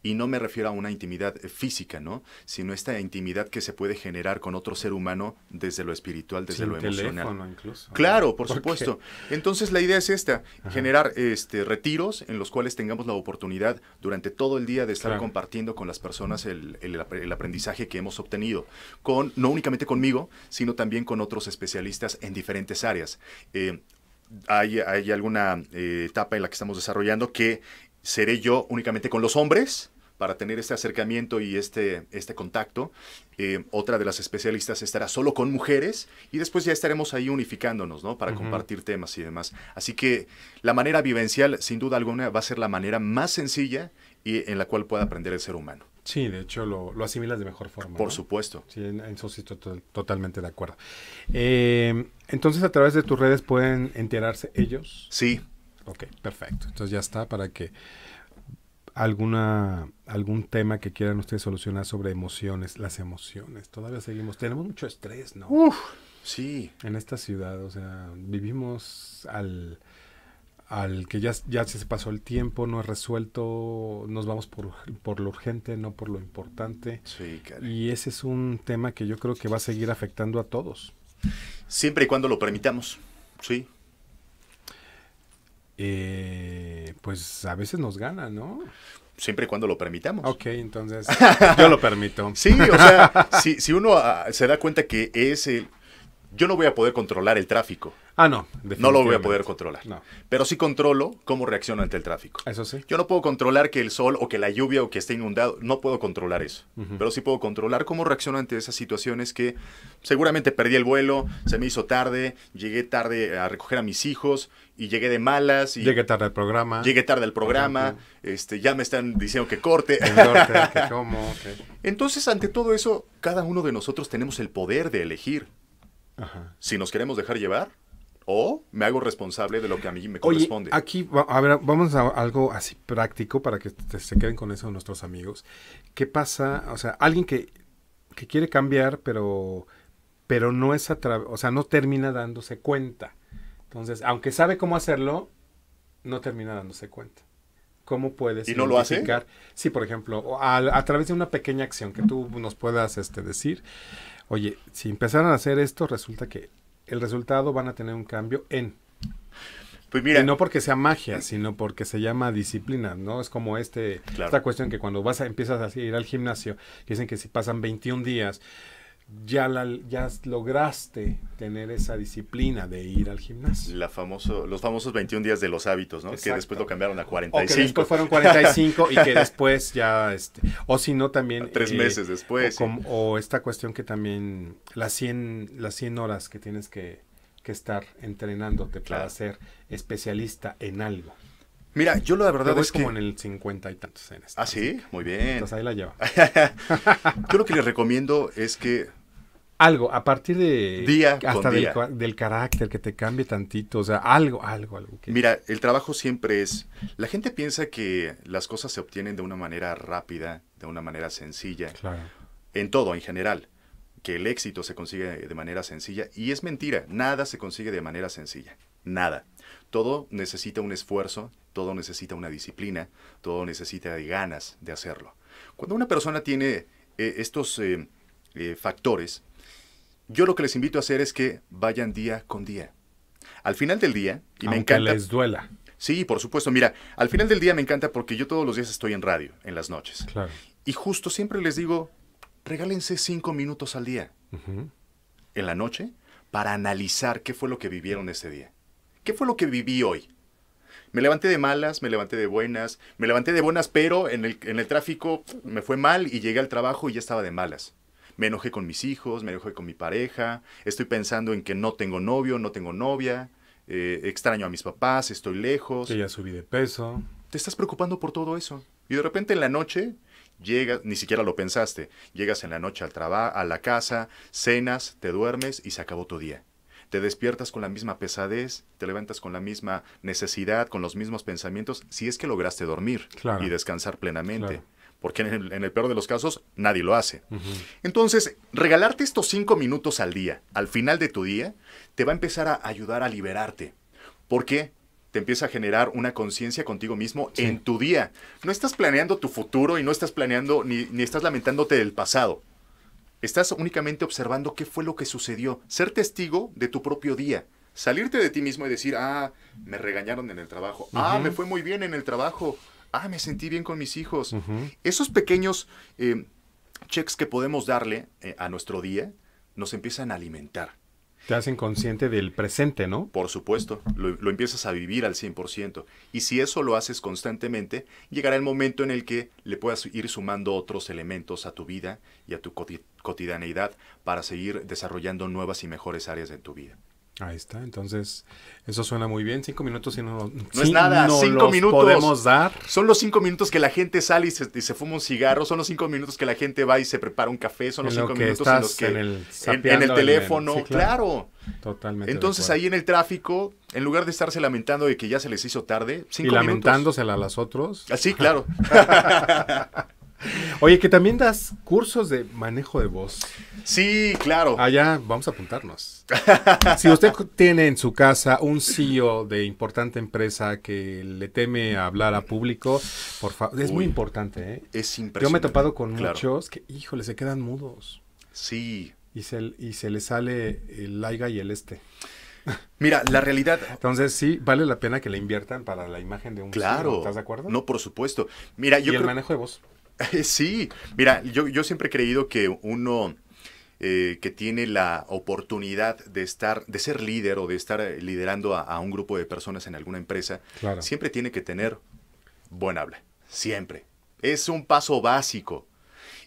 Y no me refiero a una intimidad eh, física, ¿no? Sino esta intimidad que se puede generar con otro ser humano desde lo espiritual, desde lo emocional. incluso. Claro, por, supuesto. Entonces la idea es esta, generar este retiros en los cuales tengamos la oportunidad durante todo el día de estar compartiendo con las personas el, aprendizaje que hemos obtenido, con no únicamente conmigo, sino también con otros especialistas en diferentes áreas. Eh, hay, alguna eh, etapa en la que estamos desarrollando que seré yo únicamente con los hombres para tener este acercamiento y este, este contacto. Eh, otra de las especialistas estará solo con mujeres y después ya estaremos ahí unificándonos, ¿no? Para compartir temas y demás. Así que la manera vivencial, sin duda alguna, va a ser la manera más sencilla y en la cual pueda aprender el ser humano. Sí, de hecho lo, asimilas de mejor forma. Por supuesto. Sí, en, eso estoy totalmente de acuerdo. Eh, entonces, a través de tus redes pueden enterarse ellos. Sí. Ok, perfecto. Entonces ya está para que alguna algún tema que quieran ustedes solucionar sobre emociones, las emociones. Todavía seguimos, tenemos mucho estrés, ¿no? Uf, sí. En esta ciudad, o sea, vivimos al al que ya, ya se pasó el tiempo, no es resuelto, nos vamos por, por lo urgente, no por lo importante. Sí, claro. Y ese es un tema que yo creo que va a seguir afectando a todos. Siempre y cuando lo permitamos, sí. Eh, pues a veces nos gana, ¿no? Siempre y cuando lo permitamos. Ok, entonces yo lo permito. sí, o sea, si, si uno ah, se da cuenta que es el, yo no voy a poder controlar el tráfico. Ah, no. No lo voy a poder controlar. Pero sí controlo cómo reacciono ante el tráfico. Eso sí. Yo no puedo controlar que el sol o que la lluvia o que esté inundado. No puedo controlar eso. Pero sí puedo controlar cómo reacciono ante esas situaciones que seguramente perdí el vuelo, se me hizo tarde, llegué tarde a recoger a mis hijos y llegué de malas. Y llegué tarde al programa. Llegué tarde al programa. Este, ya me están diciendo que corte. que Entonces, ante todo eso, cada uno de nosotros tenemos el poder de elegir si nos queremos dejar llevar o me hago responsable de lo que a mí me corresponde. Oye, aquí, a ver, vamos a algo así práctico para que se queden con eso nuestros amigos. ¿Qué pasa? O sea, alguien que, quiere cambiar, pero, pero no es través, o sea, no termina dándose cuenta. Entonces, aunque sabe cómo hacerlo, no termina dándose cuenta. ¿Cómo puedes ¿Y no Lo hace? Sí, por ejemplo, a, través de una pequeña acción que tú nos puedas este, decir. Oye, si empezaron a hacer esto, resulta que el resultado van a tener un cambio en. Pues mira. Y no porque sea magia, sino porque se llama disciplina, ¿no? Es como este, esta cuestión que cuando vas a, empiezas a ir al gimnasio, dicen que si pasan 21 días, ya, ya lograste tener esa disciplina de ir al gimnasio. los famosos 21 días de los hábitos, ¿no? Que después lo cambiaron a 45. O que fueron 45 y que después ya, este, o si no también... tres eh, meses después. O, esta cuestión que también, las 100, las 100 horas que tienes que, estar entrenándote para ser especialista en algo. Mira, yo la verdad es como en el 50 y tantos en Ah, sí, muy bien. Entonces ahí la lleva. yo lo que les recomiendo es que algo, a partir de... Día Hasta del, del, carácter, que te cambie tantito, o sea, algo, algo, algo. Que... Mira, el trabajo siempre es... La gente piensa que las cosas se obtienen de una manera rápida, de una manera sencilla. Claro. En todo, en general. Que el éxito se consigue de manera sencilla. Y es mentira, nada se consigue de manera sencilla. Nada. Todo necesita un esfuerzo, todo necesita una disciplina, todo necesita ganas de hacerlo. Cuando una persona tiene eh, estos eh, eh, factores, yo lo que les invito a hacer es que vayan día con día. Al final del día, y me encanta. les duela. Sí, por supuesto. Mira, al final del día me encanta porque yo todos los días estoy en radio, en las noches. Claro. Y justo siempre les digo, regálense cinco minutos al día, en la noche, para analizar qué fue lo que vivieron ese día. ¿Qué fue lo que viví hoy? Me levanté de malas, me levanté de buenas, me levanté de buenas, pero en el tráfico me fue mal y llegué al trabajo y ya estaba de malas me enojé con mis hijos, me enojé con mi pareja, estoy pensando en que no tengo novio, no tengo novia, eh, extraño a mis papás, estoy lejos. Que ya subí de peso. Te estás preocupando por todo eso. Y de repente en la noche llegas, ni siquiera lo pensaste, llegas en la noche al trabajo, a la casa, cenas, te duermes y se acabó tu día. Te despiertas con la misma pesadez, te levantas con la misma necesidad, con los mismos pensamientos, si es que lograste dormir y descansar plenamente porque en el, peor de los casos nadie lo hace. Entonces, regalarte estos cinco minutos al día, al final de tu día, te va a empezar a ayudar a liberarte. Porque Te empieza a generar una conciencia contigo mismo en tu día. No estás planeando tu futuro y no estás planeando ni, ni estás lamentándote del pasado. Estás únicamente observando qué fue lo que sucedió, ser testigo de tu propio día salirte de ti mismo y decir, ah, me regañaron en el trabajo, ah, me fue muy bien en el trabajo, ah, me sentí bien con mis hijos. Esos pequeños eh, checks que podemos darle eh, a nuestro día nos empiezan a alimentar. Te hacen consciente del presente, ¿no? Por supuesto, lo, empiezas a vivir al 100%. Y si eso lo haces constantemente, llegará el momento en el que le puedas ir sumando otros elementos a tu vida y a tu cotidianeidad para seguir desarrollando nuevas y mejores áreas de tu vida. Ahí está, entonces eso suena muy bien. Cinco minutos y no, no es nada. cinco minutos podemos dar. Son los cinco minutos que la gente sale y se, fuma un cigarro. Son los cinco minutos que la gente va y se prepara un café. Son los cinco minutos en los que en el, teléfono, claro. Totalmente. Entonces ahí en el tráfico, en lugar de estarse lamentando de que ya se les hizo tarde, cinco y lamentándosela a las otros. Así, ah, claro. Oye, que también das cursos de manejo de voz. Sí, claro. Allá ah, vamos a apuntarnos si usted tiene en su casa un CEO de importante empresa que le teme hablar a público, por favor, es muy importante. ¿eh? Es impresionante. Yo me he topado con muchos que, híjole, se quedan mudos. Sí. Y se, y se le sale el laiga y el este. Mira, la realidad. Entonces, sí, vale la pena que le inviertan para la imagen de un e Claro. CEO, ¿Estás de acuerdo? No, por supuesto. Mira, yo. Y el manejo de voz. sí. Mira, yo, yo siempre he creído que uno eh, que tiene la oportunidad de estar, de ser líder o de estar eh, liderando a, un grupo de personas en alguna empresa, siempre tiene que tener buen habla. Siempre. Es un paso básico.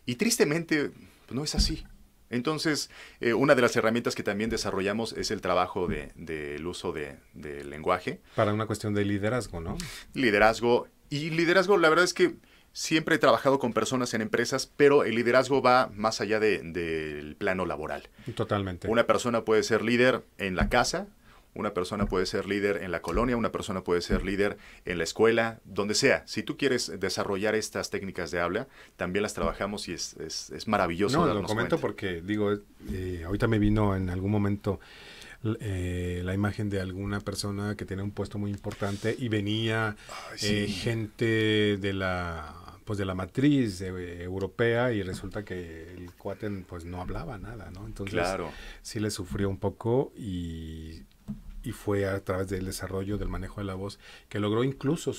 Y tristemente, pues, no es así. Entonces, eh, una de las herramientas que también desarrollamos es el trabajo del uso del de lenguaje. Para una cuestión de liderazgo, ¿no? Liderazgo. Y liderazgo, la verdad es que Siempre he trabajado con personas en empresas, pero el liderazgo va más allá del plano laboral. Totalmente. Una persona puede ser líder en la casa, una persona puede ser líder en la colonia, una persona puede ser líder en la escuela, donde sea. Si tú quieres desarrollar estas técnicas de habla, también las trabajamos y es, maravilloso. No, lo comento porque, digo, eh, ahorita me vino en algún momento eh, la imagen de alguna persona que tiene un puesto muy importante y venía eh, gente de la pues de la matriz eh, europea y resulta que el cuate pues no hablaba nada, ¿no? Entonces sí le sufrió un poco y, y, fue a través del desarrollo del manejo de la voz que logró incluso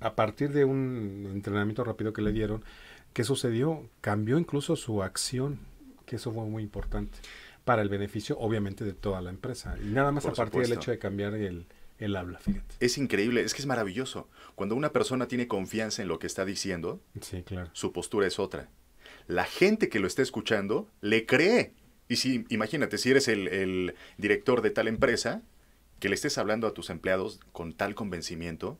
a partir de un entrenamiento rápido que le dieron, ¿qué sucedió? Cambió incluso su acción, que eso fue muy importante para el beneficio obviamente de toda la empresa y nada más a partir del hecho de cambiar el él habla, fíjate. Es increíble, es que es maravilloso. Cuando una persona tiene confianza en lo que está diciendo, su postura es otra. La gente que lo está escuchando le cree. Y si, imagínate, si eres el, director de tal empresa, que le estés hablando a tus empleados con tal convencimiento,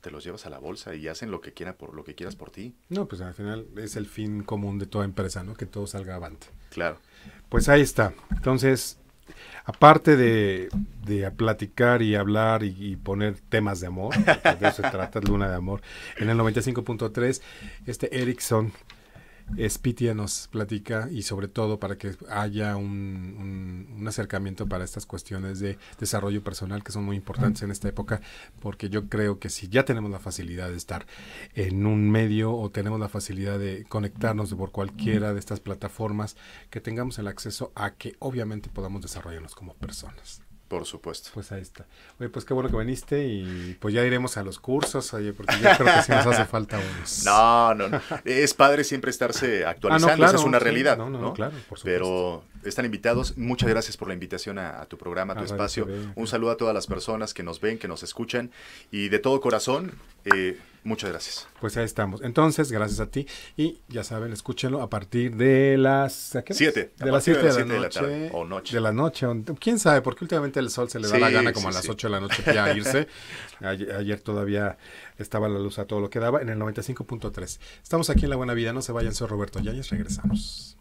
te los llevas a la bolsa y hacen lo que quiera por lo que quieras por ti. No, pues al final es el fin común de toda empresa, ¿no? Que todo salga avante. Claro. Pues ahí está. Entonces, aparte de, platicar y hablar y, poner temas de amor, de eso se trata, Luna de Amor, en el 95.3, este Erickson Spitia nos platica y sobre todo para que haya un, un, un, acercamiento para estas cuestiones de desarrollo personal que son muy importantes en esta época, porque yo creo que si ya tenemos la facilidad de estar en un medio o tenemos la facilidad de conectarnos por cualquiera de estas plataformas, que tengamos el acceso a que obviamente podamos desarrollarnos como personas. Por supuesto. Pues ahí está. Oye, pues qué bueno que viniste y pues ya iremos a los cursos, porque yo creo que sí nos hace falta unos. No, no, no. Es padre siempre estarse ah, actualizando, esa es una realidad. No, no, no, claro, por supuesto. Pero están invitados. Muchas gracias por la invitación a, tu programa, a tu ah, espacio. Un saludo a todas las personas que nos ven, que nos escuchan y de todo corazón, eh, Muchas gracias. Pues ahí estamos. Entonces, gracias a ti. Y ya saben, escúchenlo a partir de las... siete. De las 7 de, la de, la tarde. O noche. De la noche. ¿Quién sabe? Porque últimamente el sol se le da la gana como a las 8 de la noche ya irse. Ayer, todavía estaba la luz a todo lo que daba en el 95.3. Estamos aquí en La Buena Vida. No se vayan. Soy Roberto Yáñez. Regresamos.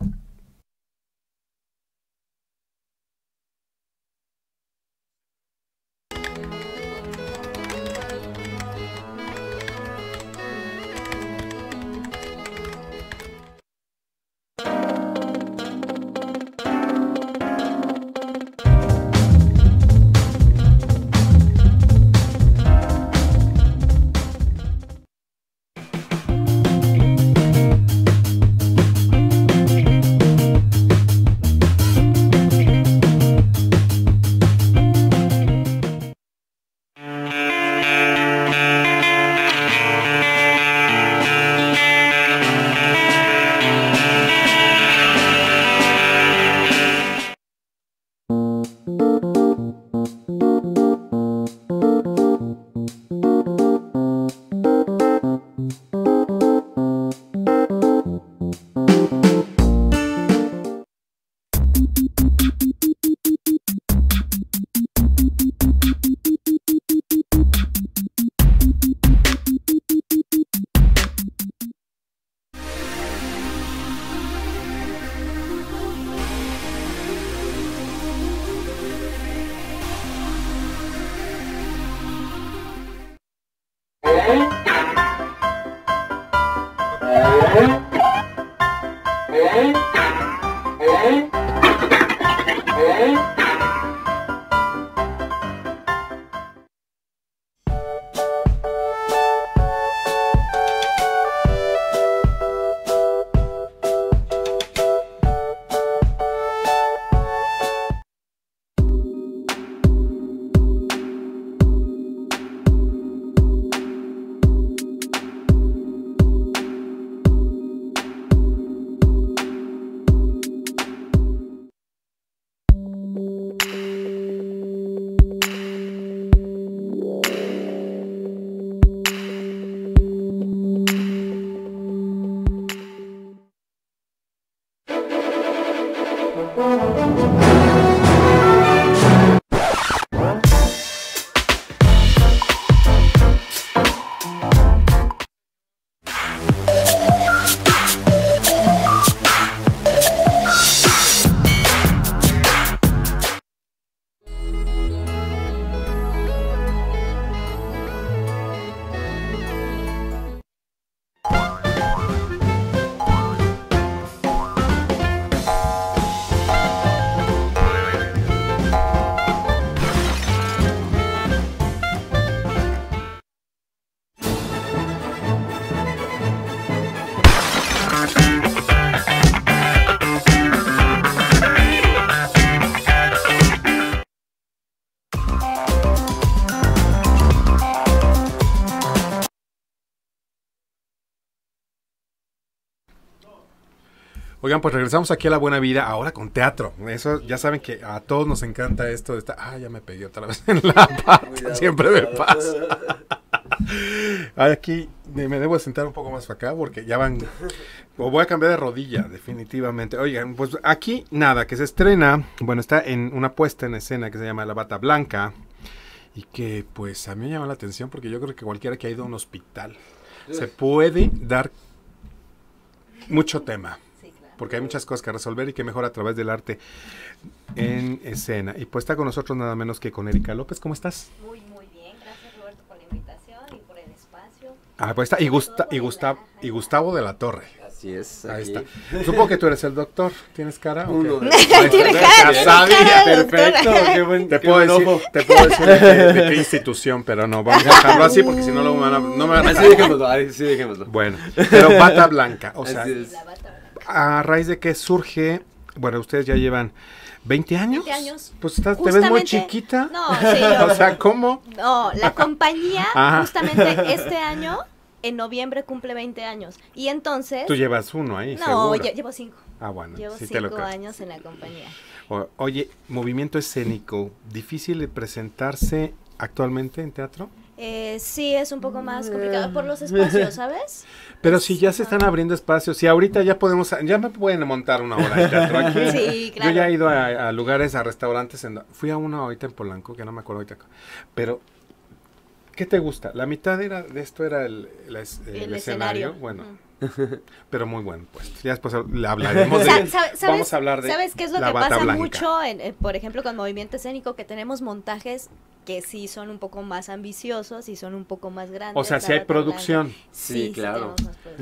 Oigan, pues regresamos aquí a La Buena Vida, ahora con teatro. Eso ya saben que a todos nos encanta esto de Ah, ya me pegué otra vez en la siempre me pasa. Aquí me debo sentar un poco más para acá porque ya van... O voy a cambiar de rodilla, definitivamente. Oigan, pues aquí nada, que se estrena, bueno, está en una puesta en escena que se llama La Bata Blanca y que pues a mí me llama la atención porque yo creo que cualquiera que ha ido a un hospital se puede dar mucho tema porque hay muchas cosas que resolver y que mejor a través del arte en escena. Y pues está con nosotros nada menos que con Erika López. ¿Cómo estás? Muy, muy bien. Gracias, Roberto, por la invitación y por el espacio. Ah, pues está. Y, Gusta, y, Gustavo, y Gustavo de la Torre. Así es. Ahí está. Supongo que tú eres el doctor. ¿Tienes cara? Uno. no. cara? Perfecto. Qué te, puedo decir, te, puedo decir, de, qué institución, pero no. Vamos a dejarlo así porque si no, lo van a, no me van a. Así dejémoslo. dejémoslo. Bueno, pero bata blanca. O sea, La bata blanca a raíz de que surge, bueno, ustedes ya llevan 20 años. Pues te ves muy chiquita. No, o sea, ¿cómo? No, la compañía justamente este año en noviembre cumple 20 años. Y entonces... Tú llevas uno ahí. No, yo, llevo cinco. Ah, bueno. Llevo cinco años en la compañía. oye, movimiento escénico, ¿difícil de presentarse actualmente en teatro? eh, sí es un poco más complicado por los mm. espacios, ¿sabes? Pero si ya se están abriendo espacios, si ahorita ya podemos, ya me pueden montar una hora Yo ya he ido a, lugares, a restaurantes, fui a uno ahorita en Polanco, que no me acuerdo ahorita, pero ¿qué te gusta? La mitad era, de esto era el, eh, escenario. bueno. Pero muy bueno, pues ya después hablaremos de, ¿Sabes, vamos a hablar de ¿Sabes qué es lo que pasa mucho, eh, por ejemplo, con movimiento escénico? Que tenemos montajes que sí son un poco más ambiciosos y son un poco más grandes. O sea, si hay producción. Sí, claro.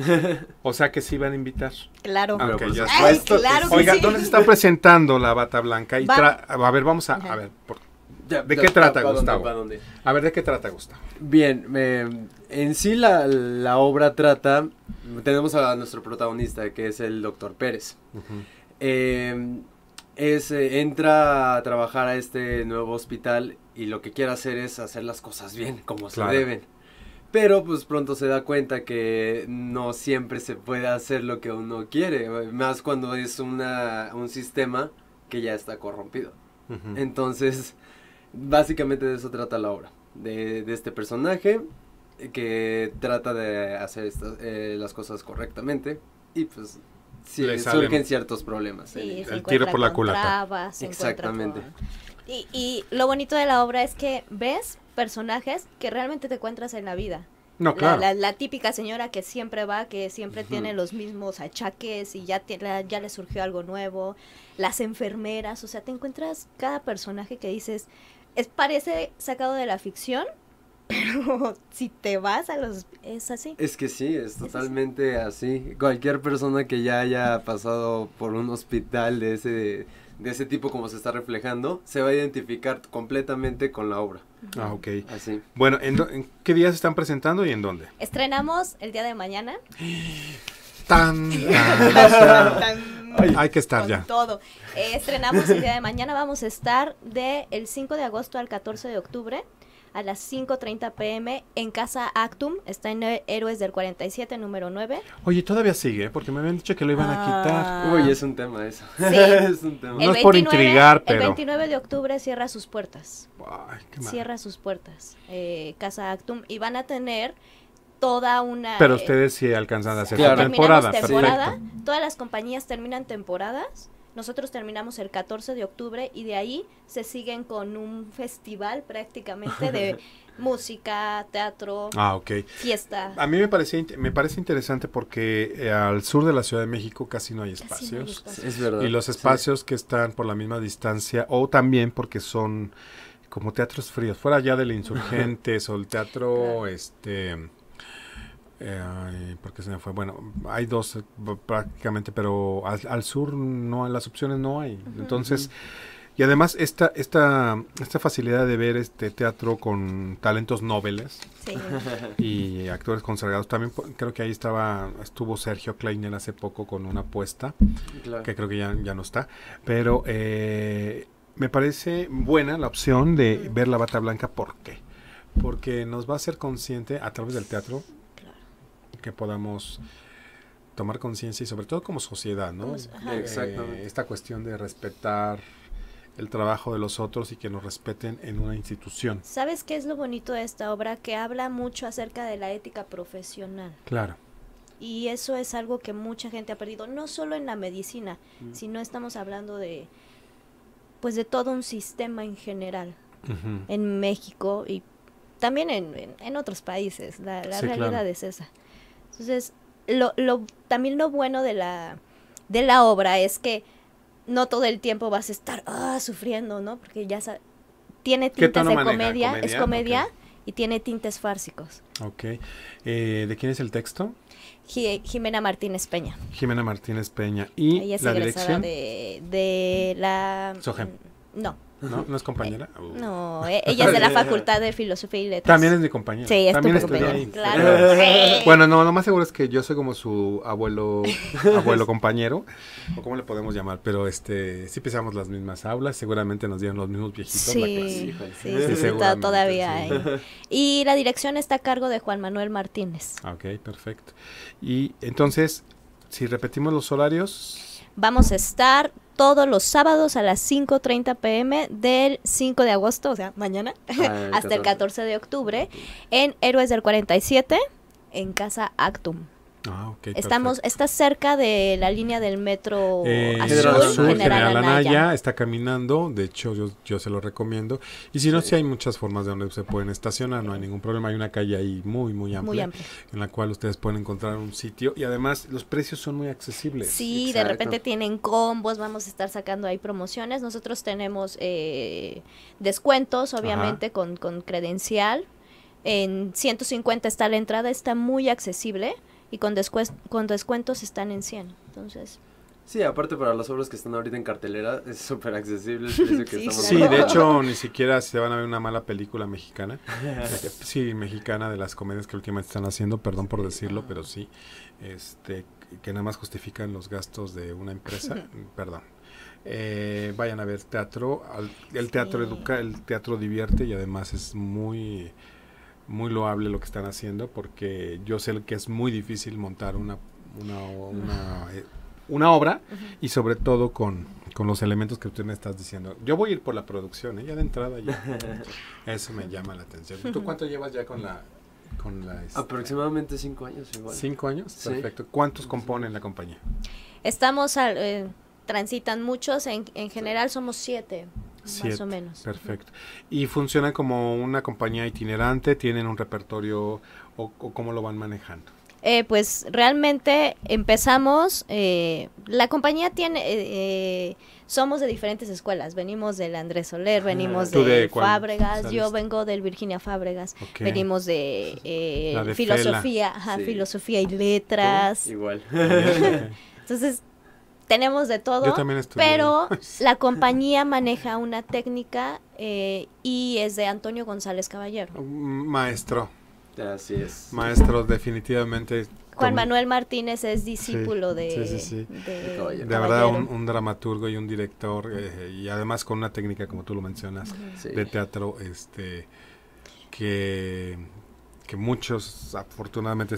o sea que sí van a invitar. Claro. Pues pues, oiga, ¿dónde se está presentando la bata blanca? Y a ver, vamos a, ver, ¿De qué trata, Gustavo? a ver, ¿de qué trata, Gustavo? Bien, eh, en sí la, obra trata, tenemos a nuestro protagonista, que es el doctor Pérez es, eh, entra a trabajar a este nuevo hospital y lo que quiere hacer es hacer las cosas bien, como se deben. Pero pues pronto se da cuenta que no siempre se puede hacer lo que uno quiere, más cuando es una, un sistema que ya está corrompido. Entonces, básicamente de eso trata la obra, de, de este personaje que trata de hacer eh, las cosas correctamente y pues sí, surgen ciertos problemas. el, tiro por la culata. Exactamente. Y, y lo bonito de la obra es que ves personajes que realmente te encuentras en la vida. No, claro. la, típica señora que siempre va, que siempre tiene los mismos achaques y ya, ya le surgió algo nuevo. Las enfermeras, o sea, te encuentras cada personaje que dices, es, parece sacado de la ficción, pero si te vas a los... es así. Es que sí, es totalmente así. Cualquier persona que ya haya pasado por un hospital de ese, de ese tipo como se está reflejando, se va a identificar completamente con la obra. Ah, ok. Así. Bueno, ¿en, qué días están presentando y en dónde? Estrenamos el día de mañana. Tan, hay que estar con ya. Todo. Eh, estrenamos el día de mañana, vamos a estar del el 5 de agosto al 14 de octubre a las 5.30 pm en Casa Actum. Está en Héroes del 47, número 9. Oye, todavía sigue, ¿eh? porque me habían dicho que lo iban a ah. quitar. Uy, es un tema eso. no es por intrigar, pero... El 29 de octubre cierra sus puertas. cierra sus puertas. Eh, Casa Actum. Y van a tener toda una... Pero eh, ustedes sí alcanzan a hacer claro. temporada. Todas las compañías terminan temporadas nosotros terminamos el 14 de octubre y de ahí se siguen con un festival prácticamente de música, teatro, ah, fiesta. A mí me, parece me parece interesante porque eh, al sur de la Ciudad de México casi no hay espacios. Y los espacios que están por la misma distancia o también porque son como teatros fríos, fuera ya del Insurgentes o el teatro este eh, porque se me fue. Bueno, hay dos eh, prácticamente, pero al, sur no, las opciones no hay. Entonces, y además esta, esta, esta facilidad de ver este teatro con talentos noveles y actores consagrados. También creo que ahí estaba, estuvo Sergio Kleinel hace poco con una apuesta, que creo que ya, no está. Pero eh, me parece buena la opción de ver la bata blanca. porque Porque nos va a hacer consciente a través del teatro que podamos tomar conciencia y sobre todo como sociedad, ¿no? Eh, esta cuestión de respetar el trabajo de los otros y que nos respeten en una institución. ¿Sabes qué es lo bonito de esta obra? Que habla mucho acerca de la ética profesional. Claro. Y eso es algo que mucha gente ha perdido, no solo en la medicina, mm. sino estamos hablando de, pues, de todo un sistema en general en México y también en, otros países. La, realidad es esa. Entonces, lo, lo, también lo bueno de la, de la obra es que no todo el tiempo vas a estar ah, sufriendo, ¿no? Porque ya tiene tintes de comedia, es comedia y tiene tintes fársicos. Ok. Eh, ¿De quién es el texto? Jimena Martínez Peña. Jimena Martínez Peña. ¿Y es la dirección? De, de la... No, ¿No? es compañera? Uh. No, e-, ella es de la Facultad de Filosofía y Letras. También es mi compañera. Sí, es tu compañera. Claro. Bueno, no, lo más seguro es que yo soy como su abuelo, abuelo compañero, o como le podemos llamar, pero este, sí pisamos las mismas aulas, seguramente nos dieron los mismos viejitos sí, la Sí, sí, sí, todavía hay. Y la dirección está a cargo de Juan Manuel Martínez. Ah, ok, perfecto. Y entonces, si repetimos los horarios... Vamos a estar todos los sábados a las 5.30 pm del 5 de agosto, o sea, mañana, ah, hasta el 14 de octubre, en Héroes del 47, en Casa Actum. Ah, Estamos, está cerca de la línea del metro eh, Azul, General, está caminando, de hecho yo, yo se lo recomiendo. Y si no, si sí hay muchas formas de donde se pueden estacionar, no hay ningún problema. Hay una calle ahí muy, muy amplia, en la cual ustedes pueden encontrar un sitio y además los precios son muy accesibles. Sí, de repente tienen combos, vamos a estar sacando ahí promociones. Nosotros tenemos eh, descuentos, obviamente, con, con credencial. En 150 está la entrada, está muy accesible y con, con descuentos están en 100. Entonces... Sí, aparte para las obras que están ahorita en cartelera es súper accesible. El que sí, sí de hecho ni siquiera se van a ver una mala película mexicana. Este, sí, mexicana de las comedias que últimamente están haciendo, perdón por decirlo, pero sí, este, que nada más justifican los gastos de una empresa. perdón. Eh, vayan a ver teatro, el teatro educa, el teatro divierte y además es muy muy loable lo que están haciendo porque yo sé que es muy difícil montar una, una, una, eh, obra y sobre todo con, los elementos que usted me estás diciendo. Yo voy a ir por la producción, ¿eh? ya de entrada Eso me llama la atención. ¿Tú cuánto llevas ya con la... Este? Aproximadamente cinco años igual. ¿Cinco años? Perfecto. ¿Cuántos componen la compañía? Estamos, eh, transitan muchos, en, en general somos siete más o menos. Perfecto. ¿Y funciona como una compañía itinerante? ¿Tienen un repertorio o, cómo lo van manejando? Eh, pues realmente empezamos, eh, la compañía tiene, eh, somos de diferentes escuelas, venimos del Andrés Soler, ah, venimos de, Fábregas, yo vengo del Virginia Fábregas, venimos de, filosofía, filosofía y letras. igual. Entonces tenemos de todo. Pero la compañía maneja una técnica eh, y es de Antonio González Caballero. Maestro. Así es. Maestro, definitivamente. Juan Manuel Martínez es discípulo de, sí, de, de, verdad, un, dramaturgo y un director, eh, y además con una técnica, como tú lo mencionas, de teatro, este que, que muchos afortunadamente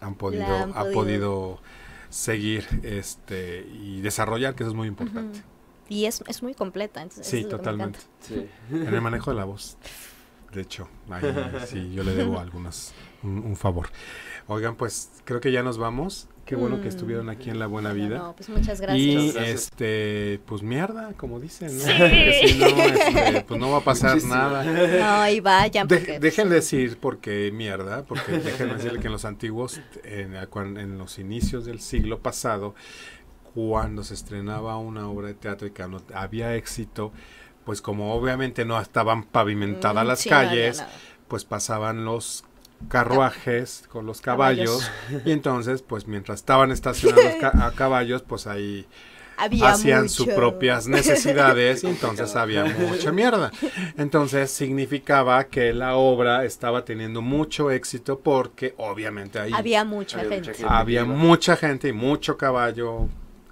han han podido. Ha podido seguir este y desarrollar, que eso es muy importante. Y es, es, muy completa, Sí, totalmente. En el manejo de la voz. De hecho, sí, yo le debo algunos un favor. Oigan, pues creo que ya nos vamos. Qué bueno que estuvieron mm. aquí en La Buena Vida. No, pues muchas gracias. Y este, pues mierda, como dicen, ¿no? Este, pues no va a pasar nada. No, y vaya Déjenme decir porque mierda, porque déjenme decirle que en los antiguos, en, los inicios del siglo pasado, cuando se estrenaba una obra de teatro y que no había éxito, pues como obviamente no estaban pavimentadas mm, las calles, pues pasaban los carruajes con los caballos, y entonces pues mientras estaban estacionados a caballos pues ahí hacían sus propias necesidades y entonces había mucha mierda. Entonces significaba que la obra estaba teniendo mucho éxito porque obviamente ahí había Mucha gente había mucha gente y mucho caballo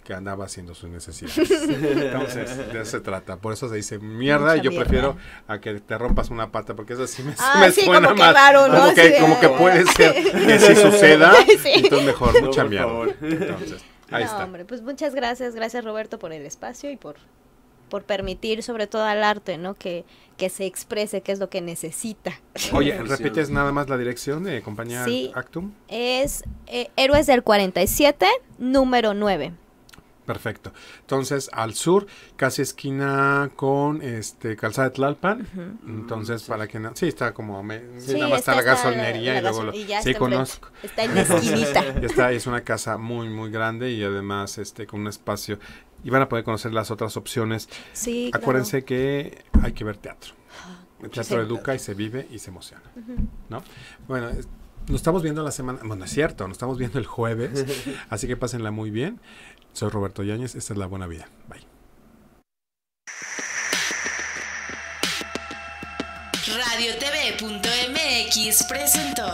que andaba haciendo sus necesidades. Entonces, de eso se trata. Por eso se dice mierda. yo prefiero a que te rompas una pata, porque eso sí me, ah, suena como Que Como, que, puede ser que sí suceda. Entonces, mejor, mucha mierda. Entonces, ahí está. pues muchas gracias. Gracias, Roberto, por el espacio y por por permitir sobre todo al arte, ¿no? Que, que se exprese que es lo que necesita. Oye, ¿repites nada más la dirección de compañía sí, Actum? Es eh, Héroes del 47, número 9. Perfecto. Entonces, al sur, casi esquina con este Calzada de Tlalpan. Entonces, mm, para que no. Sí, está como. Me, sí, nada está, la gasolinería y luego lo. sí, en la esquinita. está, es una casa muy, muy grande y además este con un espacio. Y van a poder conocer las otras opciones. Sí, Acuérdense que hay que ver teatro. Ah, el teatro educa y se vive y se emociona. ¿No? Bueno. Nos estamos viendo la semana, bueno, es cierto, nos estamos viendo el jueves, así que pásenla muy bien. Soy Roberto Yáñez, esta es La Buena Vida. Bye. RadioTV.mx presentó